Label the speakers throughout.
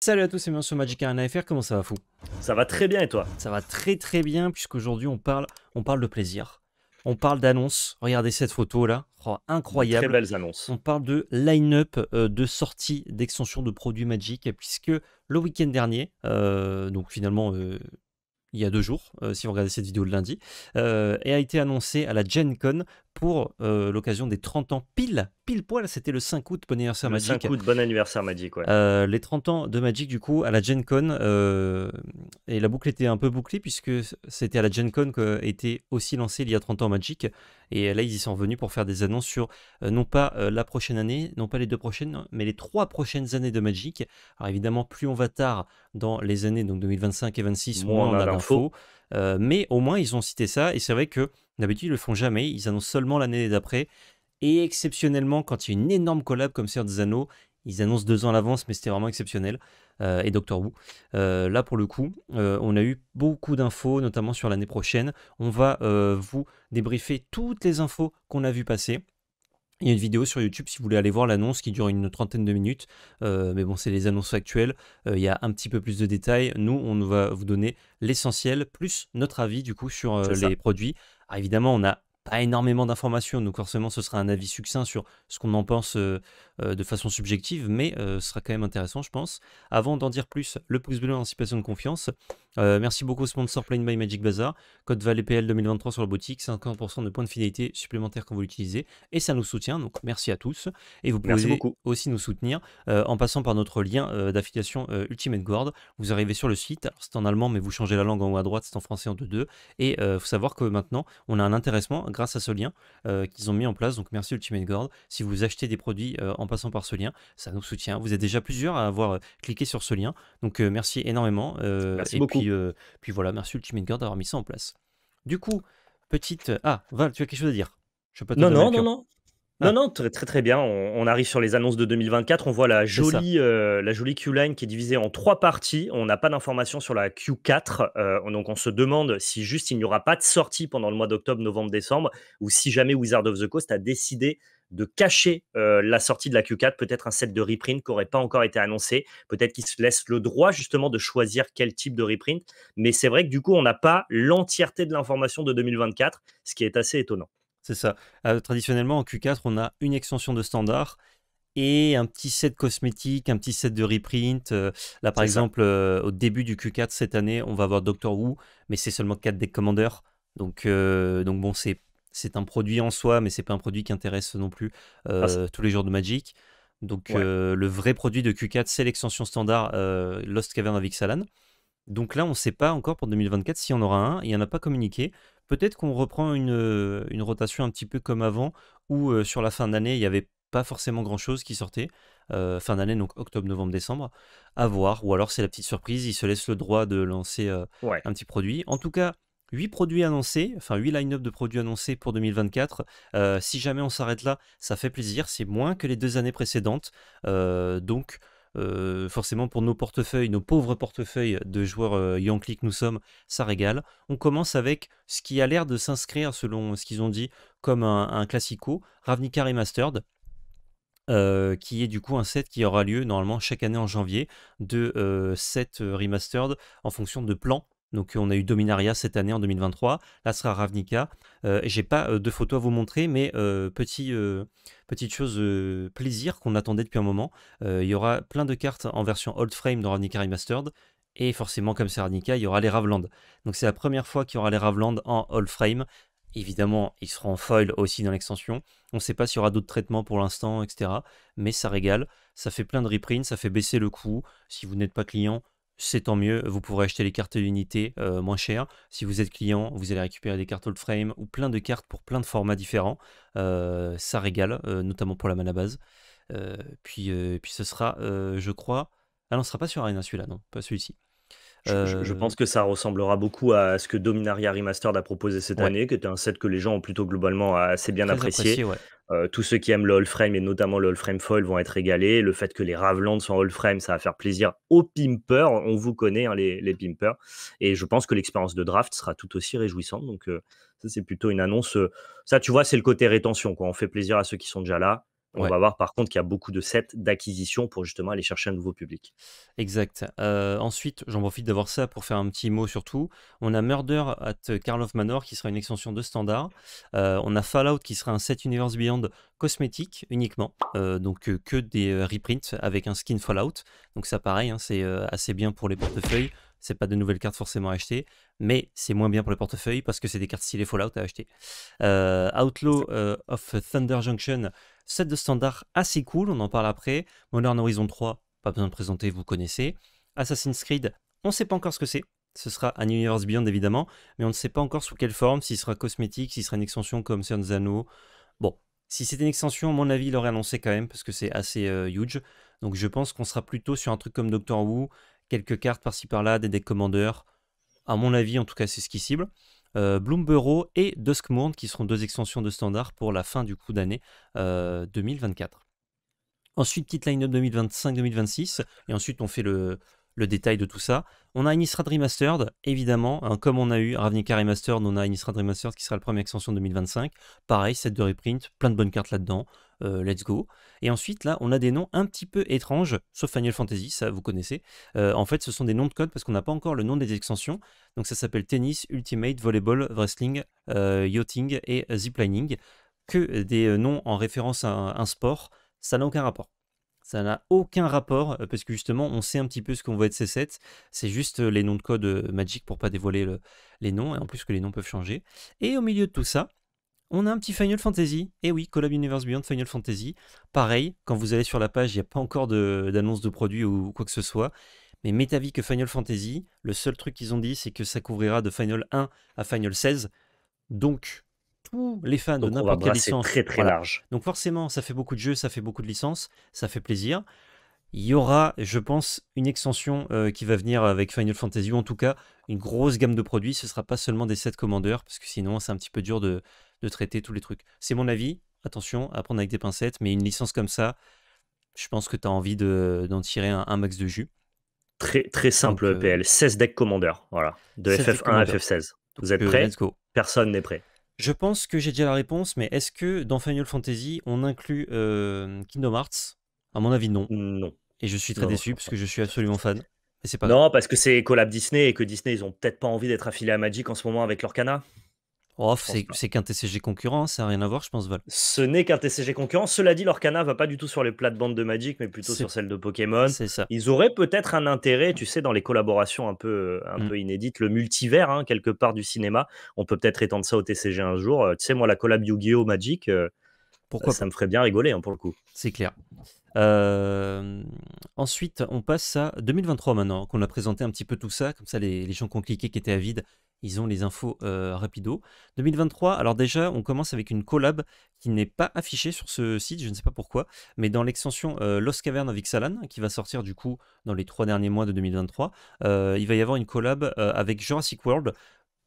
Speaker 1: Salut à tous et bienvenue sur Magic Arena FR, comment ça va fou Ça va très bien et toi Ça va très très bien puisqu'aujourd'hui on parle, on parle de plaisir. On parle d'annonces, regardez cette photo là, oh, incroyable. Très belles annonces. On parle de line-up euh, de sortie d'extension de produits Magic puisque le week-end dernier, euh, donc finalement euh, il y a deux jours, si vous regardez cette vidéo de lundi, et a été annoncé à la Gen pour euh, l'occasion des 30 ans pile,
Speaker 2: pile poil, c'était le
Speaker 1: 5 août, bon anniversaire le Magic. 5 août,
Speaker 2: bon anniversaire Magic, ouais.
Speaker 1: Euh, les 30 ans de Magic, du coup, à la Gen Con, euh, et la boucle était un peu bouclée, puisque c'était à la Gen Con qu'a été aussi lancé il y a 30 ans Magic, et là, ils y sont venus pour faire des annonces sur, non pas la prochaine année, non pas les deux prochaines, mais les trois prochaines années de Magic. Alors évidemment, plus on va tard dans les années donc 2025 et 2026, moins, on a, a l'info. Euh, mais au moins, ils ont cité ça. Et c'est vrai que d'habitude, ils le font jamais. Ils annoncent seulement l'année d'après. Et exceptionnellement, quand il y a une énorme collab comme Seigneur des Anneaux, ils annoncent deux ans à l'avance, mais c'était vraiment exceptionnel. Euh, et Doctor Who. Euh, là, pour le coup, on a eu beaucoup d'infos, notamment sur l'année prochaine. On va vous débriefer toutes les infos qu'on a vu passer. Il y a une vidéo sur YouTube si vous voulez aller voir l'annonce qui dure une trentaine de minutes. Euh, mais bon, c'est les annonces actuelles. Euh, il y a un petit peu plus de détails. Nous, on va vous donner l'essentiel, plus notre avis du coup sur euh, les produits. Ah, évidemment, on a pas énormément d'informations, donc forcément ce sera un avis succinct sur ce qu'on en pense euh, euh, de façon subjective, mais euh, ce sera quand même intéressant je pense. Avant d'en dire plus, le pouce bleu en anticipation de confiance. merci beaucoup au sponsor Plain by Magic Bazaar, code PL 2023 sur la boutique, 50% de points de fidélité supplémentaires quand vous l'utilisez, et ça nous soutient, donc merci à tous. Et vous pouvez aussi nous soutenir en passant par notre lien d'affiliation Ultimate Guard. Vous arrivez sur le site, c'est en allemand mais vous changez la langue en haut à droite, c'est en français en 2-2, et faut savoir que maintenant on a un intéressement grâce à ce lien euh, qu'ils ont mis en place. Donc merci Ultimate Gord Si vous achetez des produits euh, en passant par ce lien, ça nous soutient. Vous êtes déjà plusieurs à avoir euh, cliqué sur ce lien. Donc merci énormément. Merci et beaucoup. Puis, voilà, merci Ultimate Gord d'avoir mis ça en place.
Speaker 2: Du coup, petite. Ah, Val, tu as quelque chose à dire je peux non, non, non, non, non, ah. non, très très bien. On, arrive sur les annonces de 2024. On voit la jolie, euh, la jolie Q-Line qui est divisée en trois parties. On n'a pas d'informations sur la Q4. Euh, donc on se demande si juste il n'y aura pas de sortie pendant le mois d'octobre, novembre, décembre, ou si jamais Wizard of the Coast a décidé de cacher euh, la sortie de la Q4, peut-être un set de reprint qui n'aurait pas encore été annoncé, peut-être qu'ils se laissent le droit justement de choisir quel type de reprint, mais c'est vrai que du coup on n'a pas l'entièreté de l'information de 2024, ce qui est assez étonnant. C'est ça. Euh, traditionnellement, en Q4, on a une
Speaker 1: extension de standard et un petit set cosmétique, un petit set de reprint. Euh, là, par exemple, euh, au début du Q4 cette année, on va avoir Doctor Who, mais c'est seulement 4 deck commander. Donc, donc bon, c'est, un produit en soi, mais c'est pas un produit qui intéresse non plus ah, tous les jours de Magic. Donc, le vrai produit de Q4, c'est l'extension standard Lost Cavern avec Salan. Donc là, on ne sait pas encore pour 2024 si on aura un. Il n'y en a pas communiqué. Peut-être qu'on reprend euh, une, rotation un petit peu comme avant, où euh, sur la fin d'année, il n'y avait pas forcément grand-chose qui sortait. Euh, fin d'année, donc octobre, novembre, décembre. À voir, ou alors c'est la petite surprise, ils se laissent le droit de lancer un petit produit. En tout cas, 8 produits annoncés, enfin 8 line-up de produits annoncés pour 2024. si jamais on s'arrête là, ça fait plaisir. C'est moins que les deux années précédentes. donc euh, forcément, pour nos portefeuilles, nos pauvres portefeuilles de joueurs euh, nous sommes, ça régale. On commence avec ce qui a l'air de s'inscrire, selon ce qu'ils ont dit, comme un, classico, Ravnica Remastered. Euh, qui est du coup un set qui aura lieu normalement chaque année en janvier de euh, set remastered en fonction de plans donc on a eu Dominaria cette année en 2023, là sera Ravnica. Euh, j'ai pas euh, de photos à vous montrer, mais euh, petit, petite chose plaisir qu'on attendait depuis un moment. Il y aura plein de cartes en version old frame dans Ravnica Remastered. Et forcément, comme c'est Ravnica, il y aura les Ravland. Donc c'est la première fois qu'il y aura les Ravland en old frame. Évidemment, ils seront en foil aussi dans l'extension. On ne sait pas s'il y aura d'autres traitements pour l'instant, etc. Mais ça régale, ça fait plein de reprints, ça fait baisser le coût. Si vous n'êtes pas client, c'est tant mieux, vous pourrez acheter les cartes d'unité euh, moins chères. Si vous êtes client, vous allez récupérer des cartes old frame ou plein de cartes pour plein de formats différents. Euh, ça régale, euh, notamment pour la mana base. puis, puis ce sera, je crois... Ah non, ce sera pas sur Arena celui-là, non, pas celui-ci.
Speaker 2: Je, euh, pense que ça ressemblera beaucoup à ce que Dominaria Remastered a proposé cette année, qui était un set que les gens ont plutôt globalement assez bien apprécié. Euh, tous ceux qui aiment le all frame et notamment le all frame foil vont être régalés. Le fait que les Ravlands sont all frame, ça va faire plaisir aux pimpers. On vous connaît, hein, les, les, pimpers. Et je pense que l'expérience de draft sera tout aussi réjouissante. Donc, euh, ça, c'est plutôt une annonce. Ça, tu vois, c'est le côté rétention. On fait plaisir à ceux qui sont déjà là on va voir par contre qu'il y a beaucoup de sets d'acquisition pour justement aller chercher un nouveau public. Exact.
Speaker 1: Euh, ensuite, j'en profite d'avoir ça pour faire un petit mot surtout. On a Murder at Carl of Manor qui sera une extension de standard. Euh, on a Fallout qui sera un set Universe Beyond cosmétique uniquement. Euh, donc que des reprints avec un skin Fallout. Donc ça pareil, hein, c'est assez bien pour les portefeuilles c'est pas de nouvelles cartes forcément à acheter, mais c'est moins bien pour le portefeuille parce que c'est des cartes stylées Fallout à acheter. Euh, Outlaw euh, of Thunder Junction, set de standard assez cool, on en parle après. Modern Horizon 3, pas besoin de présenter, vous connaissez. Assassin's Creed, on sait pas encore ce que c'est. Ce sera un Universe Beyond évidemment, mais on ne sait pas encore sous quelle forme, s'il sera cosmétique, s'il sera une extension comme Cernzano. Bon, si c'était une extension, à mon avis, il l'aurait annoncé quand même, parce que c'est assez euh, huge. Donc je pense qu'on sera plutôt sur un truc comme Doctor Who, quelques cartes par-ci par-là, des decks commandeurs. À mon avis, en tout cas, c'est ce qui cible. Euh, et Duskmourne qui seront deux extensions de standard pour la fin du coup d'année 2024. Euh, ensuite, petite line-up 2025-2026. Et ensuite, on fait le, le détail de tout ça. On a Innistrad Remastered, évidemment, hein, comme on a eu Ravnica Remastered, on a Innistrad Remastered qui sera la première extension 2025. Pareil, set de reprint, plein de bonnes cartes là-dedans. Euh, let's go. Et ensuite, là, on a des noms un petit peu étranges, sauf Final Fantasy, ça vous connaissez. Euh, en fait, ce sont des noms de code parce qu'on n'a pas encore le nom des extensions. Donc ça s'appelle Tennis, Ultimate, Volleyball, Wrestling, euh, Yachting et Ziplining. Que des noms en référence à un sport, ça n'a aucun rapport. Ça n'a aucun rapport, parce que justement, on sait un petit peu ce qu'on veut être C7. C'est juste les noms de code Magic pour pas dévoiler les noms, et en plus que les noms peuvent changer. Et au milieu de tout ça, on a un petit Final Fantasy. Et oui, Collab Universe Beyond Final Fantasy. Pareil, quand vous allez sur la page, il n'y a pas encore d'annonce de, produit ou quoi que ce soit. Mais m'est avis que Final Fantasy, le seul truc qu'ils ont dit, c'est que ça couvrira de Final 1 à Final 16. Donc,
Speaker 2: les fans de n'importe quelle licence. Très, très
Speaker 1: Donc forcément, ça fait beaucoup de jeux, ça fait beaucoup de licences, ça fait plaisir. Il y aura, je pense, une extension euh, qui va venir avec Final Fantasy, ou en tout cas une grosse gamme de produits. Ce ne sera pas seulement des 7 commandeurs, parce que sinon c'est un petit peu dur de, traiter tous les trucs. C'est mon avis, attention, à prendre avec des pincettes, mais une licence comme ça, je pense que tu as envie d'en tirer un, max de jus.
Speaker 2: Très, très simple, euh, e PL. 16 decks commandeurs, voilà, de FF1 à FF16. Vous êtes euh, prêts Personne n'est prêt.
Speaker 1: Je pense que j'ai déjà la réponse, mais est-ce que dans Final Fantasy, on inclut euh, Kingdom Hearts À mon avis, non. Non. Et je suis très déçu parce que je suis absolument fan.
Speaker 2: c'est pas non, parce que c'est collab Disney et que Disney, ils ont peut-être pas envie d'être affiliés à Magic en ce moment avec leur cana. Oh, c'est qu'un TCG concurrent, ça n'a rien à voir, je pense, Val. Ce n'est qu'un TCG concurrent. Cela dit, l'Orcana va pas du tout sur les plates-bandes de Magic, mais plutôt sur celles de Pokémon. Ça. Ils auraient peut-être un intérêt, tu sais, dans les collaborations un peu, euh, un mmh. peu inédites, le multivers, hein, quelque part du cinéma. On peut peut-être étendre ça au TCG un jour. Euh, tu sais, moi, la collab Yu-Gi-Oh! Magic, euh, Pourquoi ça me ferait bien rigoler, hein, pour le coup. C'est clair. Euh, ensuite, on passe à 2023
Speaker 1: maintenant, qu'on a présenté un petit peu tout ça, comme ça les, gens qui ont cliqué, qui étaient à vide, ils ont les infos euh, rapido. 2023, alors déjà, on commence avec une collab qui n'est pas affichée sur ce site, je ne sais pas pourquoi, mais dans l'extension euh, Lost Cavern avec Salan, qui va sortir du coup dans les trois derniers mois de 2023, il va y avoir une collab avec Jurassic World,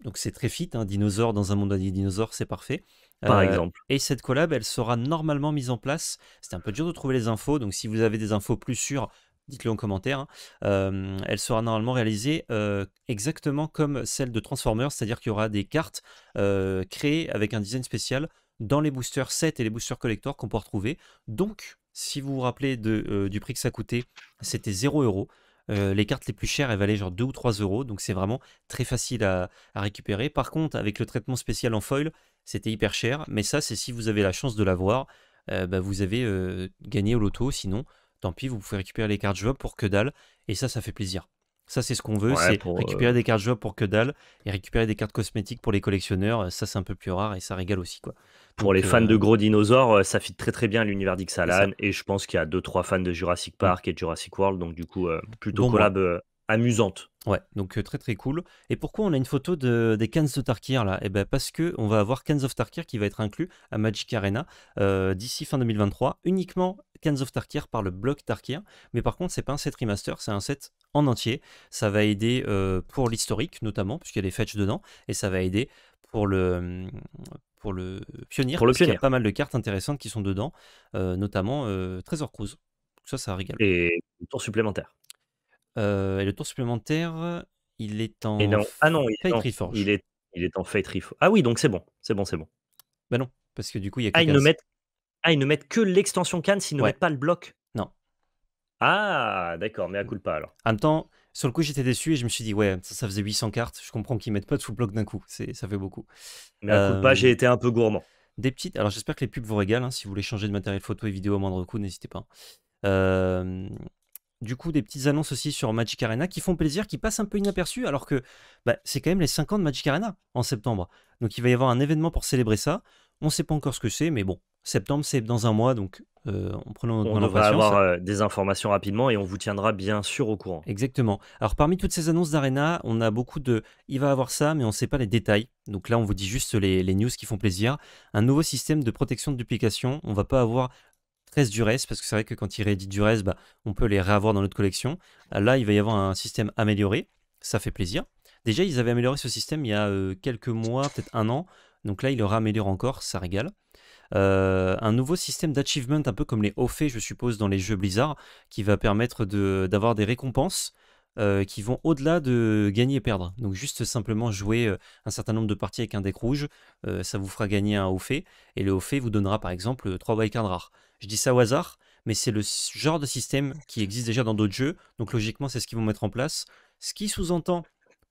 Speaker 1: donc c'est très fit, un hein, dinosaure dans un monde à dinosaures, c'est parfait. Par euh, exemple. Et cette collab, elle sera normalement mise en place. C'était un peu dur de trouver les infos, donc si vous avez des infos plus sûres, dites-le en commentaire. Hein. Euh, elle sera normalement réalisée euh, exactement comme celle de Transformers, c'est-à-dire qu'il y aura des cartes créées avec un design spécial dans les boosters 7 et les boosters collector qu'on pourra retrouver. Donc, si vous vous rappelez du prix que ça coûtait, c'était 0 euros. Euh, les cartes les plus chères, elles valaient genre 2 ou 3 euros, donc c'est vraiment très facile à, récupérer. Par contre, avec le traitement spécial en foil, c'était hyper cher, mais ça, c'est si vous avez la chance de l'avoir, euh, bah, vous avez euh, gagné au loto, sinon, tant pis, vous pouvez récupérer les cartes jouables pour que dalle, et ça, ça fait plaisir. Ça, c'est ce qu'on veut, c'est récupérer euh, des cartes jouables pour que dalle et récupérer des cartes cosmétiques pour les
Speaker 2: collectionneurs. Ça, c'est un peu plus rare et ça régale aussi. quoi. pour les fans euh, de gros dinosaures, euh, ça fit très très bien l'univers d'Ixalan et je pense qu'il y a 2-3 fans de Jurassic Park et de Jurassic World, donc du coup, plutôt collab amusante. Ouais, donc très très cool. Et pourquoi on a une photo de, des Cans of Tarkir là
Speaker 1: Eh ben parce que on va avoir Cans of Tarkir qui va être inclus à Magic Arena d'ici fin 2023, uniquement Cans of Tarkir par le bloc Tarkir. Mais par contre, c'est pas un set remaster, c'est un set en entier. Ça va aider euh, pour l'historique notamment, puisqu'il y a des fetch dedans, et ça va aider pour le mm, pour le pionnier. le Il y a pas mal de cartes intéressantes qui sont dedans, euh, notamment euh, Trésor Cruise. Ça, ça régale. Et le tour supplémentaire. et le tour supplémentaire, il est en. Ah non, Reforge. il est, en Fate Reforge.
Speaker 2: Ah oui, donc c'est bon, c'est bon, c'est bon. mais bah non, parce que du coup, il y a. Ah, ah, ils ne mettent, ne que l'extension Cannes, s'ils ne mettent pas le bloc ah, d'accord, mais à coup pas alors. En même temps,
Speaker 1: sur le coup, j'étais déçu et je me suis dit, ouais, ça, ça faisait 800 cartes. Je comprends qu'ils mettent pas de sous bloc d'un coup. C'est, ça fait beaucoup. Mais à coup pas, j'ai euh, été un peu gourmand. Des petites. Alors, j'espère que les pubs vous régalent. Hein, si vous voulez changer de matériel photo et vidéo à moindre coût, n'hésitez pas. Hein. Euh, du coup, des petites annonces aussi sur Magic Arena qui font plaisir, qui passent un peu inaperçues, alors que bah, c'est quand même les 5 ans de Magic Arena en septembre. Donc, il va y avoir un événement pour célébrer ça. On ne sait pas encore ce que c'est, mais bon, Septembre, c'est dans un mois, donc on euh, en prenant notre On va avoir
Speaker 2: euh, des informations rapidement et on vous tiendra bien sûr au courant. Exactement.
Speaker 1: Alors parmi toutes ces annonces d'Arena, on a beaucoup de « il va avoir ça, mais on ne sait pas les détails ». Donc là, on vous dit juste les, news qui font plaisir. Un nouveau système de protection de duplication. On ne va pas avoir 13 du parce que c'est vrai que quand il réédite du bah, on peut les réavoir dans notre collection. Euh, là, il va y avoir un système amélioré. Ça fait plaisir. Déjà, ils avaient amélioré ce système il y a quelques mois, peut-être un an. Donc là, il le améliore encore. Ça régale. Euh, un nouveau système d'achievement, un peu comme les hauts faits, je suppose, dans les jeux Blizzard, qui va permettre d'avoir des récompenses euh, qui vont au-delà de gagner et perdre. Donc juste simplement jouer euh, un certain nombre de parties avec un deck rouge, ça vous fera gagner un haut fait, et le haut fait vous donnera par exemple 3 wildcards rares. Je dis ça au hasard, mais c'est le genre de système qui existe déjà dans d'autres jeux, donc logiquement c'est ce qu'ils vont mettre en place, ce qui sous-entend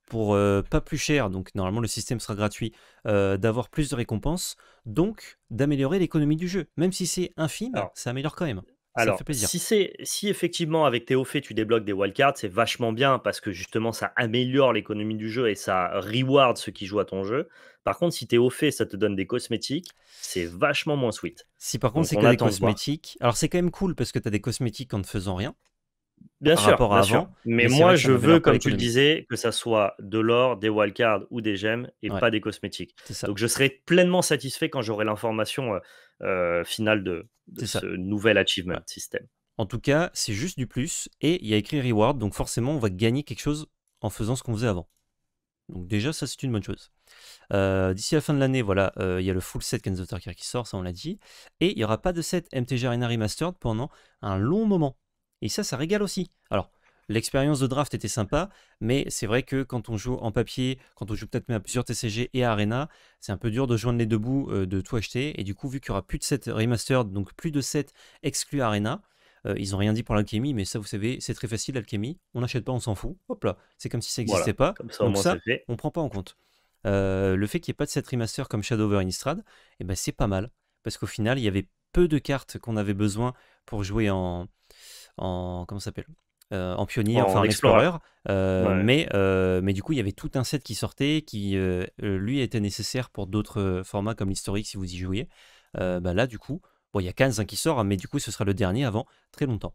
Speaker 1: pour euh, pas plus cher, donc normalement le système sera gratuit, euh, d'avoir plus de récompenses, donc d'améliorer l'économie du jeu. Même si c'est infime, ça améliore quand même. Ça alors, plaisir.
Speaker 2: Si, c'est, si effectivement avec tes hauts tu débloques des wildcards, c'est vachement bien parce que justement ça améliore l'économie du jeu et ça reward ceux qui jouent à ton jeu. Par contre, si t'es au fait, ça te donne des cosmétiques, c'est vachement moins sweet. Si par contre c'est que des cosmétiques,
Speaker 1: alors c'est quand même cool parce que t'as des cosmétiques en ne faisant rien, Bien sûr, Mais, moi, je veux, comme tu le disais,
Speaker 2: que ça soit de l'or, des wildcards ou des gemmes et pas des cosmétiques. Donc, je serai pleinement satisfait quand j'aurai l'information euh, euh, finale de, ce nouvel achievement system système. En tout cas, c'est juste du plus et il y a écrit reward, donc forcément, on va
Speaker 1: gagner quelque chose en faisant ce qu'on faisait avant. Donc, déjà, ça, c'est une bonne chose. Euh, d'ici la fin de l'année, voilà, il y a le full set Kenzo Tarker qui sort, ça on l'a dit. Et il n'y aura pas de set MTG Arena Remastered pendant un long moment. Et ça, ça régale aussi. Alors, l'expérience de draft était sympa, mais c'est vrai que quand on joue en papier, quand on joue peut-être même à plusieurs TCG et Arena, c'est un peu dur de joindre les deux bouts, euh, de tout acheter. Et du coup, vu qu'il n'y aura plus de 7 remastered, donc plus de 7 exclus Arena, euh, ils n'ont rien dit pour l'alchimie, mais ça, vous savez, c'est très facile, l'alchimie. On n'achète pas, on s'en fout. Hop là, c'est comme si ça n'existait pas. donc ça, on prend pas en compte. Euh, le fait qu'il n'y ait pas de 7 remaster comme Shadow over Innistrad, eh ben, c'est pas mal. Parce qu'au final, il y avait peu de cartes qu'on avait besoin pour jouer en, en comment s'appelle euh, en pionnier, en, enfin explorer. Euh, mais, euh, mais du coup, il y avait tout un set qui sortait qui, lui, était nécessaire pour d'autres formats comme l'historique si vous y jouiez. Bah là, du coup, bon, il y a 15 hein, qui sort, hein, mais du coup, ce sera le dernier avant très longtemps.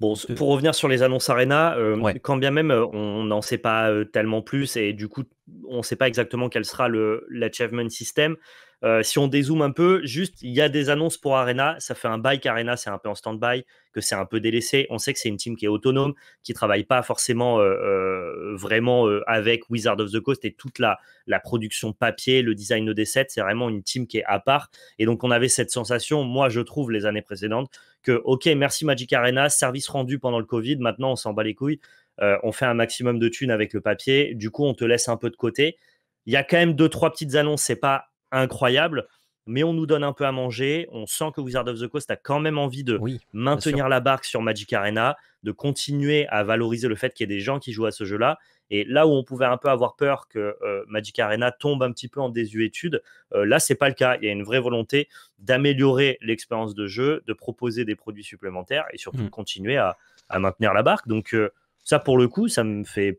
Speaker 2: Bon, pour revenir sur les annonces Arena, quand bien même on n'en sait pas tellement plus et du coup on ne sait pas exactement quel sera l'achievement système, euh, si on dézoome un peu, juste, il y a des annonces pour Arena. Ça fait un bail qu'Arena, c'est un peu en stand-by, que c'est un peu délaissé. On sait que c'est une team qui est autonome, qui travaille pas forcément euh, euh, vraiment avec Wizard of the Coast et toute la, la production papier, le design ED7. C'est vraiment une team qui est à part. Et donc, on avait cette sensation, moi, je trouve, les années précédentes, que, OK, merci Magic Arena, service rendu pendant le Covid. Maintenant, on s'en bat les couilles. on fait un maximum de thunes avec le papier. Du coup, on te laisse un peu de côté. Il y a quand même deux, trois petites annonces. C'est pas incroyable, mais on nous donne un peu à manger. On sent que Wizard of the Coast a quand même envie de maintenir la barque sur Magic Arena, de continuer à valoriser le fait qu'il y ait des gens qui jouent à ce jeu-là. Et là où on pouvait un peu avoir peur que euh, Magic Arena tombe un petit peu en désuétude, euh, là, c'est pas le cas. Il y a une vraie volonté d'améliorer l'expérience de jeu, de proposer des produits supplémentaires et surtout de mmh. continuer à, maintenir la barque. Donc, euh, ça, pour le coup, ça me fait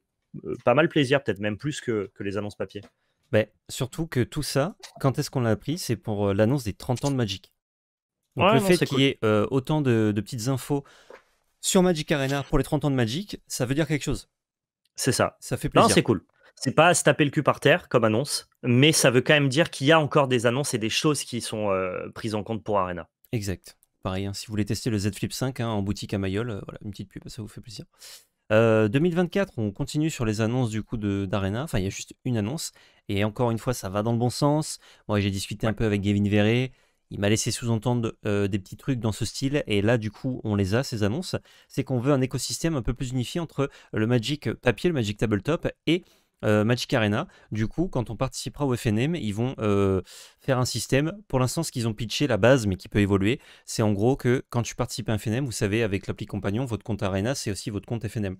Speaker 2: pas mal plaisir, peut-être même plus que, que les annonces papier.
Speaker 1: Bah, surtout que tout ça, quand est-ce qu'on l'a appris C'est pour euh, l'annonce des 30 ans de Magic. Donc le fait qu'il y ait euh, autant de, petites infos sur Magic Arena pour les 30 ans de Magic,
Speaker 2: ça veut dire quelque chose. C'est ça. Ça fait plaisir. Non, c'est cool. C'est pas à se taper le cul par terre comme annonce, mais ça veut quand même dire qu'il y a encore des annonces et des choses qui sont euh, prises en compte pour Arena.
Speaker 1: Exact. Pareil, hein, si vous voulez tester le Z Flip 5 hein, en boutique à Mayol, voilà, une petite pub, ça vous fait plaisir. 2024, on continue sur les annonces du coup d'Arena. Enfin, il y a juste une annonce. Et encore une fois, ça va dans le bon sens. Moi, j'ai discuté un peu avec Gavin Verre. Il m'a laissé sous-entendre euh, des petits trucs dans ce style, et là, du coup, on les a, ces annonces. C'est qu'on veut un écosystème un peu plus unifié entre le Magic papier, le Magic Tabletop et euh, Magic Arena. Du coup, quand on participera au FNM, ils vont euh, faire un système. Pour l'instant, ce qu'ils ont pitché, la base, mais qui peut évoluer, c'est en gros que quand tu participes à un FNM, vous savez, avec l'appli Compagnon, votre compte Arena, c'est aussi votre compte FNM.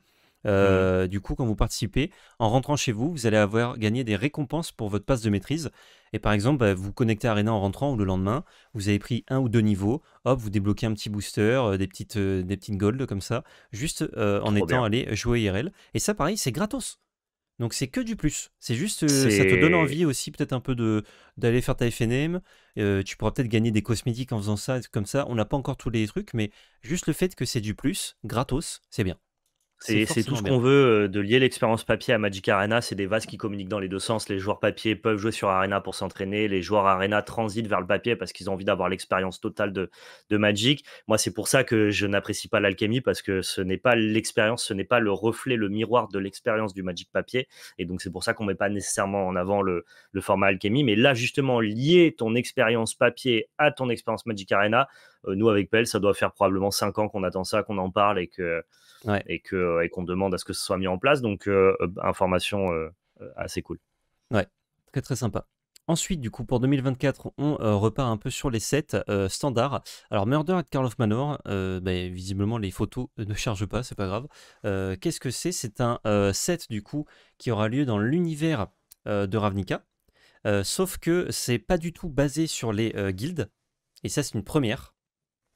Speaker 1: Euh, du coup, quand vous participez, en rentrant chez vous, vous allez avoir gagné des récompenses pour votre passe de maîtrise. Et par exemple, bah, vous connectez à Arena en rentrant ou le lendemain, vous avez pris un ou deux niveaux, hop, vous débloquez un petit booster, euh, des, petites, euh, des petites golds comme ça, juste en étant allé jouer IRL. Et ça, pareil, c'est gratos. Donc c'est que du plus. C'est juste, ça te donne envie aussi peut-être un peu de d'aller faire ta FNM. tu pourras peut-être gagner des cosmétiques en faisant ça, comme ça. On n'a pas encore tous les trucs, mais juste le fait que c'est du plus, gratos, c'est bien. C'est tout ce qu'on
Speaker 2: veut euh, de lier l'expérience papier à Magic Arena. C'est des vases qui communiquent dans les deux sens. Les joueurs papier peuvent jouer sur Arena pour s'entraîner. Les joueurs Arena transitent vers le papier parce qu'ils ont envie d'avoir l'expérience totale de, Magic. Moi, c'est pour ça que je n'apprécie pas l'alchimie parce que ce n'est pas l'expérience, ce n'est pas le reflet, le miroir de l'expérience du Magic papier. Et donc, c'est pour ça qu'on ne met pas nécessairement en avant le, le format alchimie. Mais là, justement, lier ton expérience papier à ton expérience Magic Arena, euh, nous, avec Pell, ça doit faire probablement 5 ans qu'on attend ça, qu'on en parle et que euh, et qu'on demande à ce que ce soit mis en place. Donc, euh, information assez cool.
Speaker 1: Ouais, très très sympa. Ensuite, du coup, pour 2024, on repart un peu sur les sets standards. Alors, Murder at Karloff Manor, ben, visiblement, les photos ne chargent pas, c'est pas grave. Qu'est-ce que c'est C'est un set, du coup, qui aura lieu dans l'univers de Ravnica. sauf que c'est pas du tout basé sur les guildes. Et ça, c'est une première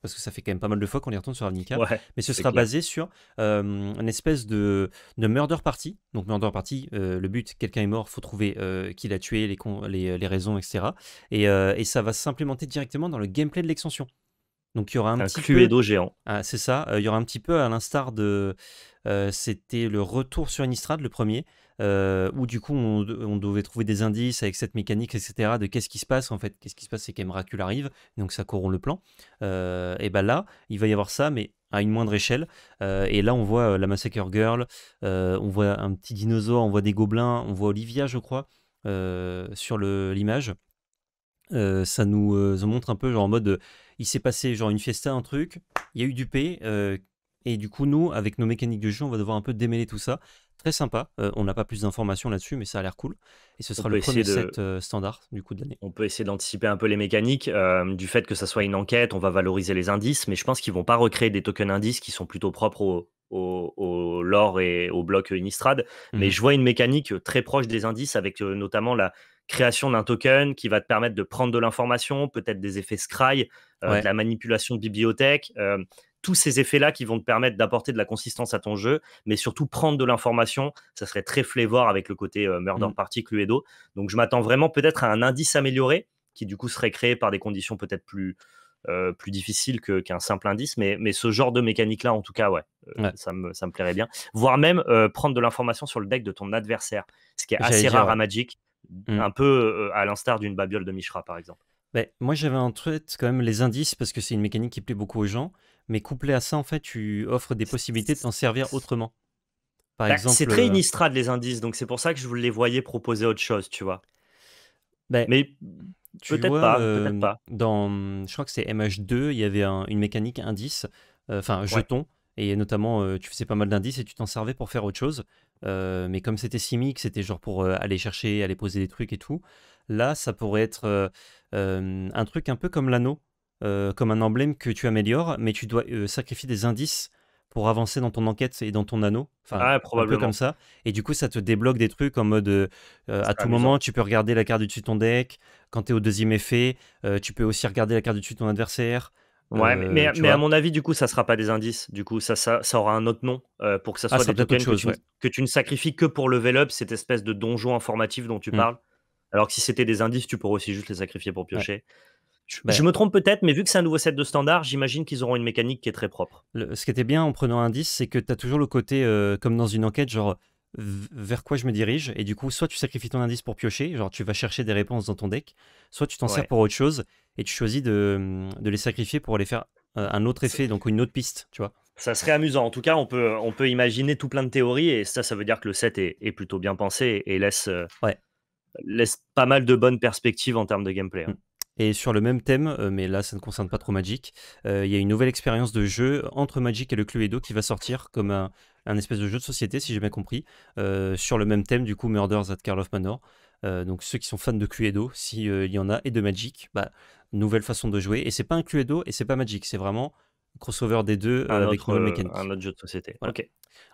Speaker 1: parce que ça fait quand même pas mal de fois qu'on y retourne sur Avnica. mais ce sera basé sur euh, une espèce de, murder party. Donc, murder party, euh, le but, quelqu'un est mort, faut trouver euh, qui l'a tué, les, raisons, etc. et ça va s'implémenter directement dans le gameplay de l'extension. Donc il y aura un, un petit Cluedo géant. Ah, c'est ça. Euh, il y aura un petit peu à l'instar de. Euh, c'était le retour sur Innistrad, le premier, euh, où du coup on, devait trouver des indices avec cette mécanique, etc. De qu'est-ce qui se passe en fait. Qu'est-ce qui se passe, c'est qu'Emrakul arrive, donc ça corrompt le plan. et ben là, il va y avoir ça, mais à une moindre échelle. et là, on voit la Massacre Girl, on voit un petit dinosaure, on voit des gobelins, on voit Olivia, je crois, sur l'image. ça nous montre un peu genre en mode il s'est passé genre une fiesta, un truc, il y a eu du P, euh, et du coup, nous, avec nos mécaniques de jeu, on va devoir un peu démêler tout ça. Très sympa, euh, on n'a pas plus d'informations là-dessus, mais ça a l'air cool. Et ce sera le premier de... set euh, standard
Speaker 2: du coup de l'année. On peut essayer d'anticiper un peu les mécaniques du fait que ça soit une enquête, on va valoriser les indices, mais je pense qu'ils vont pas recréer des tokens indices qui sont plutôt propres au, lore et au bloc Innistrad. Mmh. Mais je vois une mécanique très proche des indices avec notamment la, création d'un token qui va te permettre de prendre de l'information, peut-être des effets scry, euh, de la manipulation de bibliothèque, euh, tous ces effets-là qui vont te permettre d'apporter de la consistance à ton jeu, mais surtout prendre de l'information. Ça serait très flévoir avec le côté euh, Murder mmh. Party Cluedo. Donc je m'attends vraiment peut-être à un indice amélioré qui du coup serait créé par des conditions peut-être plus, difficiles qu'un simple indice, mais, mais ce genre de mécanique-là, en tout cas, ouais, Ça, me, plairait bien. Voire même prendre de l'information sur le deck de ton adversaire, ce qui est assez rare à Magic. Mm. un peu euh, à l'instar d'une babiole de Mishra, par exemple.
Speaker 1: mais bah, moi, j'avais un tête quand même les indices parce que c'est une mécanique qui plaît beaucoup aux gens. Mais couplé à ça, en fait, tu offres des possibilités de t'en servir autrement.
Speaker 2: Par bah, exemple, c'est très euh, Innistrad les indices, donc c'est pour ça que je vous les voyais proposer autre chose, tu vois. Bah, mais peut-être euh, pas, Dans, je crois que c'est MH2,
Speaker 1: il y avait une mécanique indice, enfin jeton, et notamment tu faisais pas mal d'indices et tu t'en servais pour faire autre chose. Euh, mais comme c'était simique, c'était genre pour euh, aller chercher, aller poser des trucs et tout. Là, ça pourrait être euh, un truc un peu comme l'anneau, comme un emblème que tu améliores, mais tu dois sacrifier des indices pour avancer dans ton enquête et dans ton anneau. Enfin, ah, probablement. comme ça. Et du coup, ça te débloque des trucs en mode à tout moment, tu peux regarder la carte du dessus de ton deck. Quand tu es au deuxième effet, tu peux aussi regarder la carte du dessus de ton adversaire.
Speaker 2: Ouais, euh, mais, à mon avis, du coup, ça sera pas des indices. Du coup, ça, ça, aura un autre nom euh, pour que ça ah, soit des tokens chose, que, tu, ne sacrifies que pour level up, cette espèce de donjon informatif dont tu mmh. parles. Alors que si c'était des indices, tu pourrais aussi juste les sacrifier pour piocher. Je, me trompe peut-être, mais vu que c'est un nouveau set de standard, j'imagine qu'ils auront une mécanique qui est très propre.
Speaker 1: ce qui était bien en prenant indice, c'est que tu as toujours le côté, euh, comme dans une enquête, genre vers quoi je me dirige. Et du coup, soit tu sacrifies ton indice pour piocher, genre tu vas chercher des réponses dans ton deck, soit tu t'en sers pour autre chose et tu choisis de, les sacrifier pour
Speaker 2: aller faire euh, un autre effet, donc une autre piste, tu vois. Ça serait amusant. En tout cas, on peut, on peut imaginer tout plein de théories et ça, ça veut dire que le set est, plutôt bien pensé et laisse, euh, ouais. laisse pas mal de bonnes perspectives en termes de gameplay. Hein. Mm. Et sur le même thème, euh, mais là ça ne concerne pas trop Magic,
Speaker 1: il y a une nouvelle expérience de jeu entre Magic et le Cluedo qui va sortir comme un, un espèce de jeu de société, si j'ai bien compris, euh, sur le même thème, du coup, Murders at of Manor. Euh, donc ceux qui sont fans de Cluedo, s'il euh, y en a, et de Magic, bah, nouvelle façon de jouer. Et c'est pas un Cluedo et c'est pas Magic, c'est vraiment crossover des deux avec autre, mécanique. Un autre jeu de société.